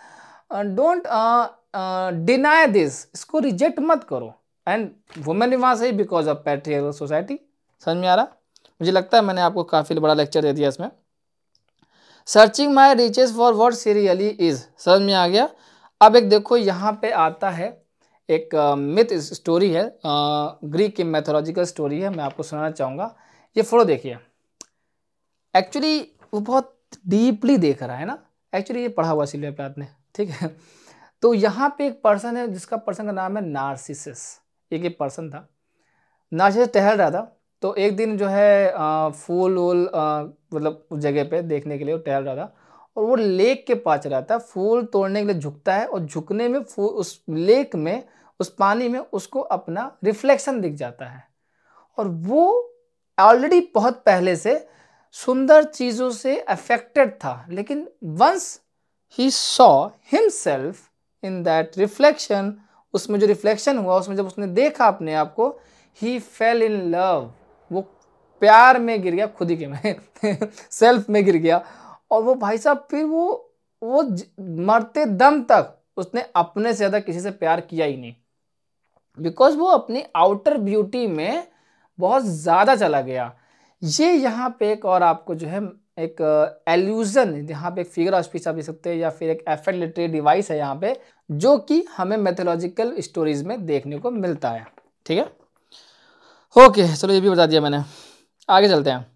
don't uh, deny uh, this इसको रिजेक्ट मत करो एंड वुमेन से ही बिकॉज ऑफ पैट्रिय सोसाइटी समझ में आ रहा मुझे लगता है मैंने आपको काफ़ी बड़ा लेक्चर दे दिया इसमें searching my riches for word seriously is समझ में आ गया अब एक देखो यहाँ पे आता है एक मिथ uh, स्टोरी है ग्रीक uh, की मैथोलॉजिकल स्टोरी है मैं आपको सुनाना चाहूँगा ये फोटो देखिए एक्चुअली वो बहुत डीपली देख रहा है ना एक्चुअली ये पढ़ा हुआ सिल्विया प्लाथ ने ठीक है तो यहाँ पे एक पर्सन है जिसका पर्सन का नाम है नार्सिसस एक एक पर्सन था नार्सिसस टहल रहा था तो एक दिन जो है फूल वूल मतलब जगह पे देखने के लिए वो टहल रहा था और वो लेक के पास रहा था फूल तोड़ने के लिए झुकता है और झुकने में फूल उस लेक में उस पानी में उसको अपना रिफ्लेक्शन दिख जाता है और वो ऑलरेडी बहुत पहले से सुंदर चीज़ों से अफेक्टेड था लेकिन once he saw himself in that reflection उसमें जो रिफ्लेक्शन हुआ उसमें जब उसने देखा अपने आप को ही फेल इन लव वो प्यार में गिर गया खुद ही के में सेल्फ *laughs* में गिर गया और वो भाई साहब फिर वो वो मरते दम तक उसने अपने से ज़्यादा किसी से प्यार किया ही नहीं बिकॉज वो अपनी आउटर ब्यूटी में बहुत ज़्यादा चला गया ये यहाँ पे एक और आपको जो है एक एल्यूजन uh, यहाँ पे एक फिगर ऑफ स्पीच आप देख सकते हैं या फिर एक एफेक्ट लिटरेरी डिवाइस है यहाँ पे जो कि हमें मैथोलॉजिकल स्टोरीज में देखने को मिलता है ठीक है ओके चलो ये भी बता दिया मैंने आगे चलते हैं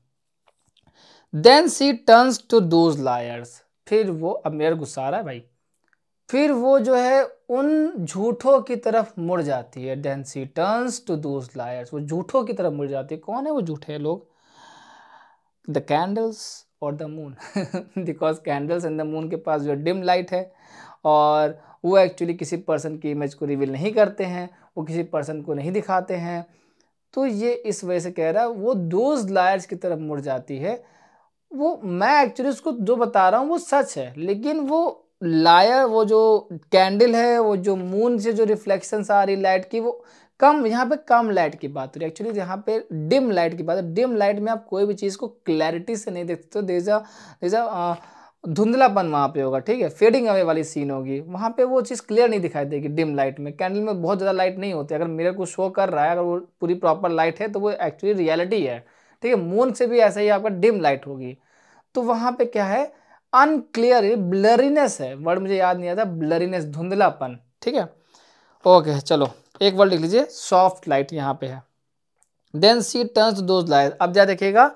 then she turns to those liars फिर वो अब मेरा गुस्सा आ रहा है भाई फिर वो जो है उन झूठों की तरफ मुड़ जाती है then she turns to those liars वो झूठों की तरफ मुड़ जाती है कौन है वो झूठे लोग द कैंडल्स और the moon because candles and the moon के पास जो डिम लाइट है और वो एक्चुअली किसी पर्सन की इमेज को रिवील नहीं करते हैं वो किसी पर्सन को नहीं दिखाते हैं तो ये इस वजह से कह रहा है वो दोज लायर्स की तरफ मुड़ जाती है वो मैं एक्चुअली उसको जो बता रहा हूँ वो सच है लेकिन वो लायर वो जो कैंडल है वो जो मून से जो रिफ्लेक्शंस आ रही लाइट की वो कम यहाँ पे कम लाइट की बात हो रही है एक्चुअली यहाँ पे डिम लाइट की बात है डिम लाइट में आप कोई भी चीज़ को क्लैरिटी से नहीं देखते तो देर इज uh, धुंधलापन वहाँ पे होगा ठीक है फेडिंग अवे वाली सीन होगी वहाँ पे वो चीज़ क्लियर नहीं दिखाई देगी डिम लाइट में कैंडल में बहुत ज़्यादा लाइट नहीं होती अगर मेरे को शो कर रहा है अगर वो पूरी प्रॉपर लाइट है तो वो एक्चुअली रियलिटी है ठीक है मून से भी ऐसा ही आपका डिम लाइट होगी तो वहाँ पर क्या है अनक्लियर ब्लरीनेस है वर्ड मुझे याद नहीं आता ब्लरीनेस धुंधलापन ठीक है ओके चलो एक वर्ड लिख लीजिए सॉफ्ट लाइट यहाँ पे है then she turns those light अब जा देखिएगा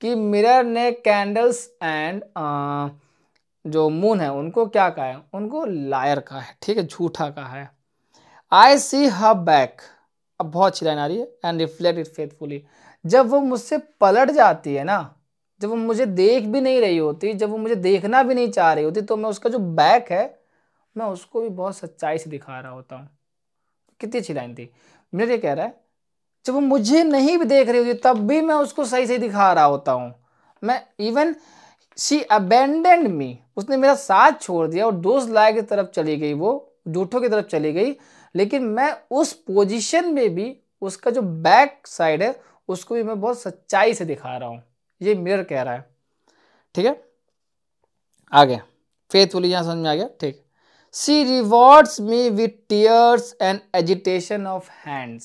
कि मिरर ने कैंडल्स एंड uh, जो मून है उनको क्या कहा है उनको लायर कहा है ठीक है झूठा कहा है आई सी हर बैक अब बहुत अच्छी लाइन आ रही है एंड रिफ्लेक्ट इट फेथफुली जब वो मुझसे पलट जाती है ना जब वो मुझे देख भी नहीं रही होती जब वो मुझे देखना भी नहीं चाह रही होती तो मैं उसका जो बैक है मैं उसको भी बहुत सच्चाई से दिखा रहा होता हूँ कितनी अच्छी लाइन थी मेरे ये कह रहा है जब वो मुझे नहीं भी देख रही होती तब भी मैं उसको सही सही दिखा रहा होता हूँ मैं इवन शी अबेंडेंड मी उसने मेरा साथ छोड़ दिया और दोस्त लाए की तरफ चली गई वो जूठों की तरफ चली गई लेकिन मैं उस पोजिशन में भी उसका जो बैक साइड है उसको भी मैं बहुत सच्चाई से दिखा रहा हूँ ये मिरर कह रहा है ठीक है आगे फेथफुली यहाँ समझ में आ गया ठीक she rewards me with tears and agitation of hands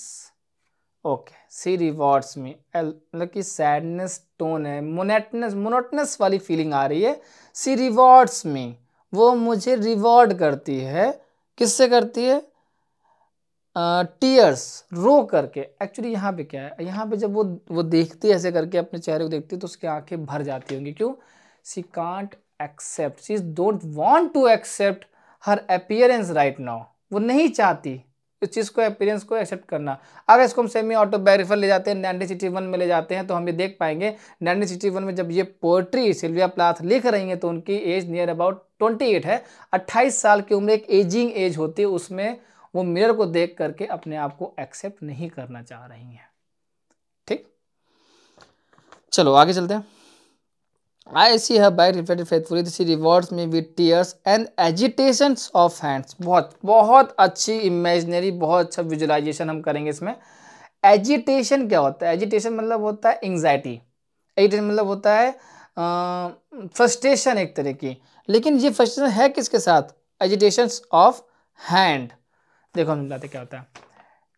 okay she rewards me मतलब कि sadness tone है monotonous monotonous वाली feeling आ रही है she rewards me वो मुझे reward करती है किससे करती है टीयर्स uh, रो करके एक्चुअली यहाँ पे क्या है यहाँ पे जब वो वो देखती है ऐसे करके अपने चेहरे को देखती है तो उसकी आंखें भर जाती होंगी क्यों she can't accept she don't want to accept her appearance right now वो नहीं चाहती इस चीज़ को अपियरेंस को एक्सेप्ट करना अगर इसको हम सेमी ऑटो ले जाते हैं नाइनटीन सिक्सटी वन में ले जाते हैं तो हम ये देख पाएंगे नाइनटीन सिक्सटी वन में जब ये पोएट्री सिल्विया प्लाथ लिख रही हैं तो उनकी age near about twenty eight है अट्ठाईस साल की उम्र एक एजिंग एज होती है उसमें वो मिरर को देख करके अपने आप को एक्सेप्ट नहीं करना चाह रही हैं ठीक चलो आगे चलते हैं I see her by reflected faithfully she rewards me with tears and agitation of hands बहुत बहुत अच्छी इमेजनरी बहुत अच्छा विजुलाइजेशन हम करेंगे इसमें एजिटेशन क्या होता है एजिटेशन मतलब होता है एंगजाइटी एजिटेशन मतलब होता है फ्रस्ट्रेशन एक तरह की लेकिन ये फ्रस्ट्रेशन है किसके साथ एजिटेशन ऑफ हैंड देखो हम बताते क्या होता है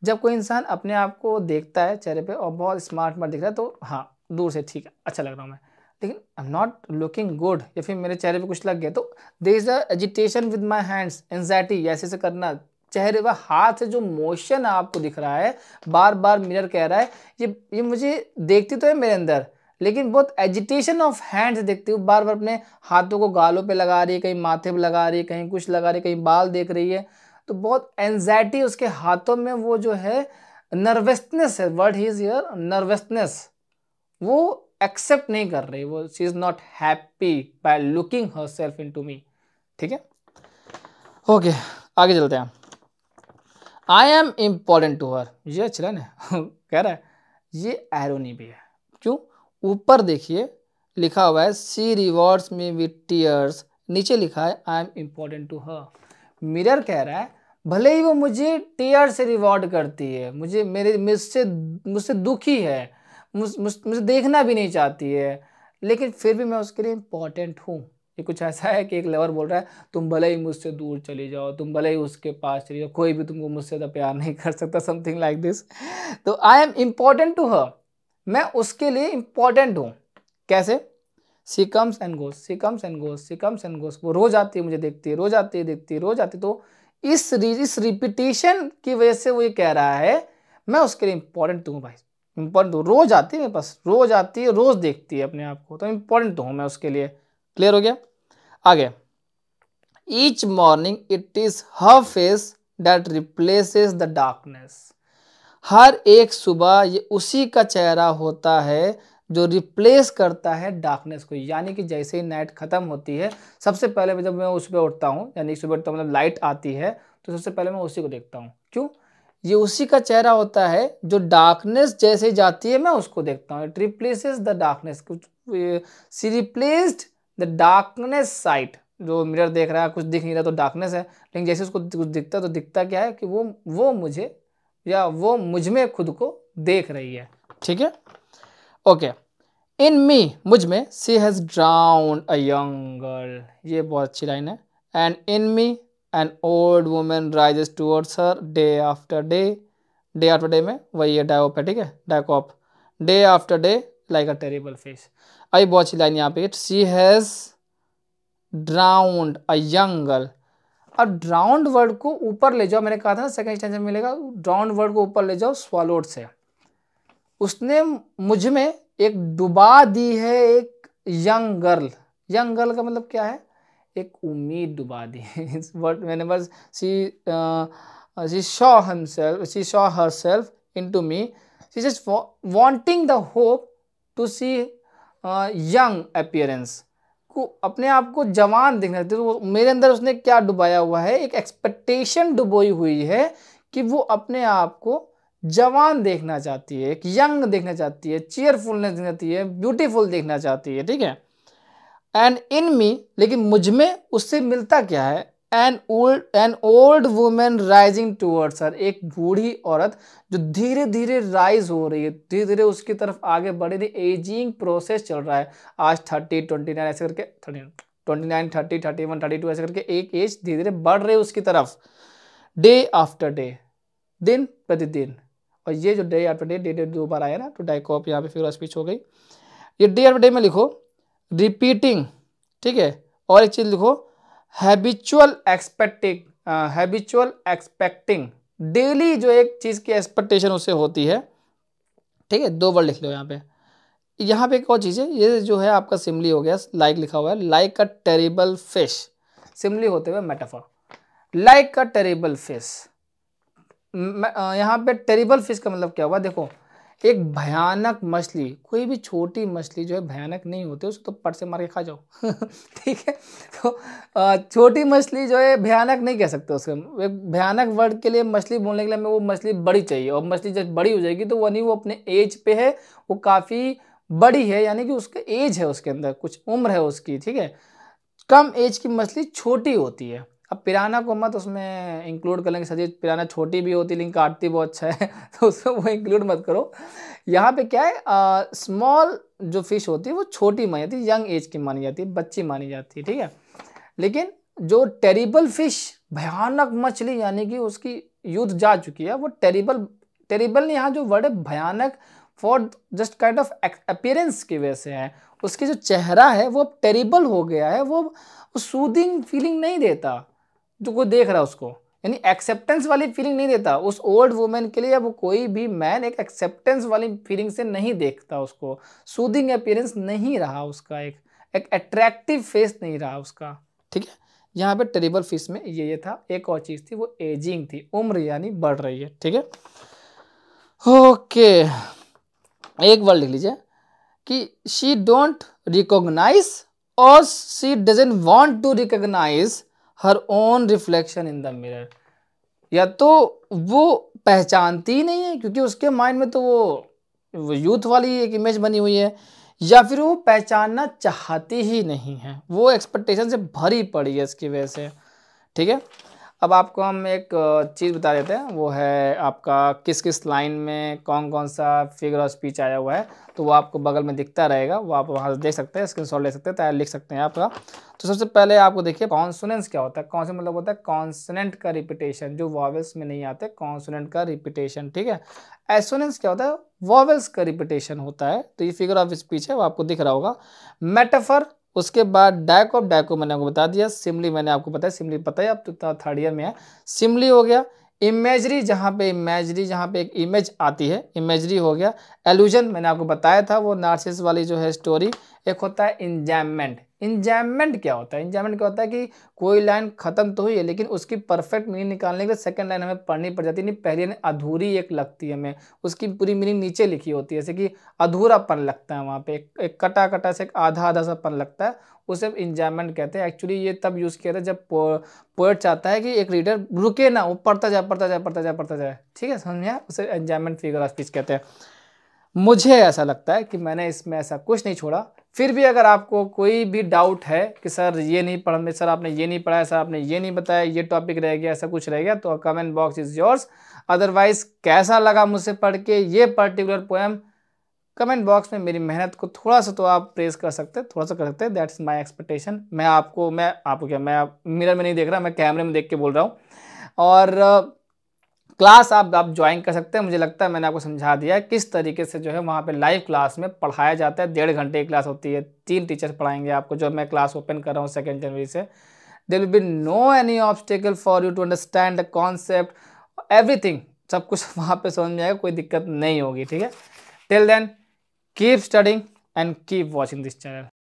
जब कोई इंसान अपने आप को देखता है चेहरे पे और बहुत स्मार्ट स्मार्ट दिख रहा है तो हाँ दूर से ठीक है अच्छा लग रहा हूँ मैं लेकिन I am not looking good या फिर मेरे चेहरे पे कुछ लग गया तो there is a agitation with my hands anxiety ऐसे से करना चेहरे व हाथ से जो मोशन आपको दिख रहा है बार बार मिरर कह रहा है ये ये मुझे देखती तो है मेरे अंदर लेकिन बहुत एजिटेशन ऑफ हैंड्स देखते हुए बार बार अपने हाथों को गालों पे लगा रही है कहीं माथे पे लगा रही है कहीं कुछ लगा रही है कहीं बाल देख रही है तो बहुत एनजाइटी उसके हाथों में वो जो है नर्वसनेस है वर्ड इज़ योर नर्वसनेस वो एक्सेप्ट नहीं कर रही वो she is not happy by looking herself into me ठीक है ओके आगे चलते हैं I am important to her ये अच्छा ना *laughs* कह रहा है ये एरोनी भी है क्यों ऊपर देखिए लिखा हुआ है she rewards me with tears नीचे लिखा है I am important to her mirror कह रहा है भले ही वो मुझे टीयर से रिवॉर्ड करती है मुझे मेरे मुझसे मुझसे दुखी है मुझ मुझे देखना भी नहीं चाहती है लेकिन फिर भी मैं उसके लिए इंपॉर्टेंट हूँ ये कुछ ऐसा है कि एक लवर बोल रहा है तुम भले ही मुझसे दूर चले जाओ तुम भले ही उसके पास चले जाओ कोई भी तुमको मुझसे ज़्यादा प्यार नहीं कर सकता समथिंग लाइक दिस तो I am important to her मैं उसके लिए इम्पॉर्टेंट हूँ कैसे she comes and goes she comes and goes she comes and goes वो रोज आती है मुझे देखती है रोज आती है देखती है रोज आती है तो इस इस रिपीटेशन की वजह से वो ये कह रहा है मैं उसके लिए इंपॉर्टेंट हूँ भाई इम्पोर्टेंट तो हूँ रोज आती है मेरे पास रोज आती है रोज देखती है अपने आप को तो इम्पोर्टेंट तो हूँ मैं उसके लिए क्लियर हो गया आगे each morning it is her face that replaces the darkness हर एक सुबह ये उसी का चेहरा होता है जो रिप्लेस करता है डार्कनेस को यानी कि जैसे ही नाइट ख़त्म होती है सबसे पहले जब मैं उस पर उठता हूँ यानी सुबह तो मतलब लाइट आती है तो सबसे पहले मैं उसी को देखता हूँ क्यों ये उसी का चेहरा होता है जो डार्कनेस जैसे जाती है मैं उसको देखता हूँ it the darkness she replaced the darkness sight जो मिरर देख रहा है कुछ दिख नहीं रहा तो डार्कनेस है लेकिन जैसे उसको कुछ दिखता तो दिखता क्या है कि वो वो मुझे या वो मुझ में खुद को देख रही है ठीक है ओके इन मी मुझ में she has drowned a young girl ये बहुत अच्छी लाइन है and in me an old woman rises towards her day after day day after day में वही है डायोप है ठीक है डायकॉप day after day like a terrible face आई बहुत अच्छी लाइन यहाँ पे she has drowned a young girl अब ड्राउंड वर्ड को ऊपर ले जाओ मैंने कहा था ना सेकंड स्टैंड में मिलेगा ड्राउंड वर्ड को ऊपर ले जाओ स्वालोड से उसने मुझ में एक डुबा दी है एक यंग गर्ल यंग गर्ल का मतलब क्या है एक उम्मीद डुबा दी वट मैंने बस she she show himself she show herself into me she just wanting the hope to see young appearance को अपने आप को जवान दिखना तो मेरे अंदर उसने क्या डुबाया हुआ है एक एक्सपेक्टेशन डुबोई हुई है कि वो अपने आप को जवान देखना चाहती है एक यंग देखना चाहती है चेयरफुलनेस देखना चाहती है ब्यूटीफुल देखना चाहती है ठीक है एंड इन मी लेकिन मुझ में उससे मिलता क्या है an old an old woman rising towards her एक बूढ़ी औरत जो धीरे धीरे राइज हो रही है धीरे धीरे उसकी तरफ आगे बढ़ रही है एजिंग प्रोसेस चल रहा है आज थर्टी ट्वेंटी नाइन ऐसे करके thirty twenty nine thirty thirty one thirty two ऐसे करके एक एज धीरे धीरे बढ़ रही है उसकी तरफ डे आफ्टर डे दिन प्रतिदिन और ये जो day after day day day दो बार आया ना तो डाइकॉप यहाँ पे फिर स्पीच हो गई ये डे आफ्टर डे में लिखो रिपीटिंग ठीक है और एक चीज़ लिखो habitual expecting habitual expecting daily जो एक चीज़ की एक्सपेक्टेशन उसे होती है ठीक है दो वर्ड लिख लो यहाँ पे यहाँ पे एक और चीज़ है ये जो है आपका सिमली हो गया लाइक लिखा हुआ है like a terrible fish simile होते हुए metaphor like a terrible fish यहाँ पे टेरिबल फिश का मतलब क्या हुआ देखो एक भयानक मछली कोई भी छोटी मछली जो है भयानक नहीं होती उसको तो पट से मार के खा जाओ *laughs* ठीक है तो छोटी मछली जो है भयानक नहीं कह सकते उसको एक भयानक वर्ड के लिए मछली बोलने के लिए हमें वो मछली बड़ी चाहिए और मछली जब बड़ी हो जाएगी तो वही वो अपने एज पे है वो काफ़ी बड़ी है यानी कि उसका एज है उसके अंदर कुछ उम्र है उसकी ठीक है कम एज की मछली छोटी होती है अब पिराना को मत उसमें इंक्लूड कर लेंगे सजी पिराना छोटी भी होती लेकिन काटती बहुत अच्छा है *laughs* तो उसको वो इंक्लूड मत करो यहाँ पे क्या है स्मॉल जो फिश होती है वो छोटी मानी जाती है यंग एज की मानी जाती है बच्ची मानी जाती है ठीक है लेकिन जो टेरिबल फिश भयानक मछली यानी कि उसकी युद्ध जा चुकी है वो टेरिबल टेरिबल यहाँ जो वर्ड है भयानक for just kind of appearance की वजह से है उसकी जो चेहरा है वो टेरिबल हो गया है वो सूदिंग फीलिंग नहीं देता जो तो को देख रहा है उसको यानी एक्सेप्टेंस वाली फीलिंग नहीं देता उस ओल्ड वुमेन के लिए अब कोई भी मैन एक एक्सेप्टेंस वाली फीलिंग से नहीं देखता उसको सूदिंग अपीयरेंस नहीं रहा उसका एक एक अट्रैक्टिव फेस नहीं रहा उसका ठीक है यहाँ पे टेरिबल फिश में ये ये था एक और चीज़ थी वो एजिंग थी उम्र यानी बढ़ रही है ठीक है ओके एक वर्ड लिख लीजिए कि शी डोंट रिकोगनाइज और she doesn't want to recognise her own reflection in the mirror या तो वो पहचानती ही नहीं है क्योंकि उसके माइंड में तो वो यूथ वाली एक इमेज बनी हुई है या फिर वो पहचानना चाहती ही नहीं है वो एक्सपेक्टेशन से भरी पड़ी है इसकी वजह से ठीक है अब आपको हम एक चीज़ बता देते हैं वो है आपका किस किस लाइन में कौन कौन सा फिगर ऑफ स्पीच आया हुआ है तो वो आपको बगल में दिखता रहेगा वो आप वहाँ से देख सकते हैं स्क्रीन ले सकते हैं तैयार लिख सकते हैं आपका तो सबसे पहले आपको देखिए कॉन्सोनेंस क्या होता है कौन से मतलब होता है कॉन्सोनेंट का रिपीटेशन जो वॉवल्स में नहीं आते कॉन्सोनेंट का रिपीटेशन ठीक है एसोनेंस क्या होता है वॉवल्स का रिपीटेशन होता है तो ये फिगर ऑफ स्पीच है वो आपको दिख रहा होगा मेटाफर उसके बाद डायक ऑफ डायको मैंने आपको बता दिया सिमली मैंने आपको बताया सिमली पता है आप तो थर्ड ईयर में है सिमली हो गया इमेजरी जहाँ पे इमेजरी जहाँ पे एक इमेज आती है इमेजरी हो गया एल्यूजन मैंने आपको बताया था वो नार्सिस वाली जो है स्टोरी एक होता है इंजैमेंट इंजैमेंट क्या होता है इंजैमेंट क्या होता है कि कोई लाइन खत्म तो हुई है लेकिन उसकी परफेक्ट मीनिंग निकालने के लिए सेकंड लाइन हमें पढ़नी पड़ जाती है नहीं पहली लाइन अधूरी एक लगती है हमें उसकी पूरी मीनिंग नीचे लिखी होती है जैसे कि अधूरापन लगता है वहाँ पे एक, एक कटा कटा से एक आधा आधा सा पन लगता है उसे इंजॉयमेंट कहते हैं एक्चुअली ये तब यूज़ किया था जब पोएट चाहता है कि एक रीडर रुके ना वो पढ़ता जाए पढ़ता जाए पढ़ता जाए पढ़ता जाए ठीक है समझ में उसे इंजॉयमेंट फिगर ऑफ स्पीच कहते हैं मुझे ऐसा लगता है कि मैंने इसमें ऐसा कुछ नहीं छोड़ा फिर भी अगर आपको कोई भी डाउट है कि सर ये नहीं पढ़ सर आपने ये नहीं पढ़ाया सर आपने ये नहीं बताया ये टॉपिक रह गया ऐसा कुछ रह गया तो comment box is yours otherwise कैसा लगा मुझसे पढ़ के ये पर्टिकुलर पोएम कमेंट बॉक्स में मेरी मेहनत को थोड़ा सा तो आप प्रेस कर सकते हैं थोड़ा सा कर सकते हैं दैट्स माई एक्सपेक्टेशन मैं आपको मैं आपको क्या मैं मिरर में नहीं देख रहा मैं कैमरे में देख के बोल रहा हूँ और क्लास आप आप ज्वाइन कर सकते हैं मुझे लगता है मैंने आपको समझा दिया किस तरीके से जो है वहाँ पे लाइव क्लास में पढ़ाया जाता है डेढ़ घंटे की क्लास होती है तीन टीचर्स पढ़ाएंगे आपको जो मैं क्लास ओपन कर रहा हूँ सेकेंड जनवरी से there will be no any obstacle for you to understand the concept every सब कुछ *laughs* वहाँ पर समझ में आएगा कोई दिक्कत नहीं होगी ठीक है till then keep studying and keep watching this channel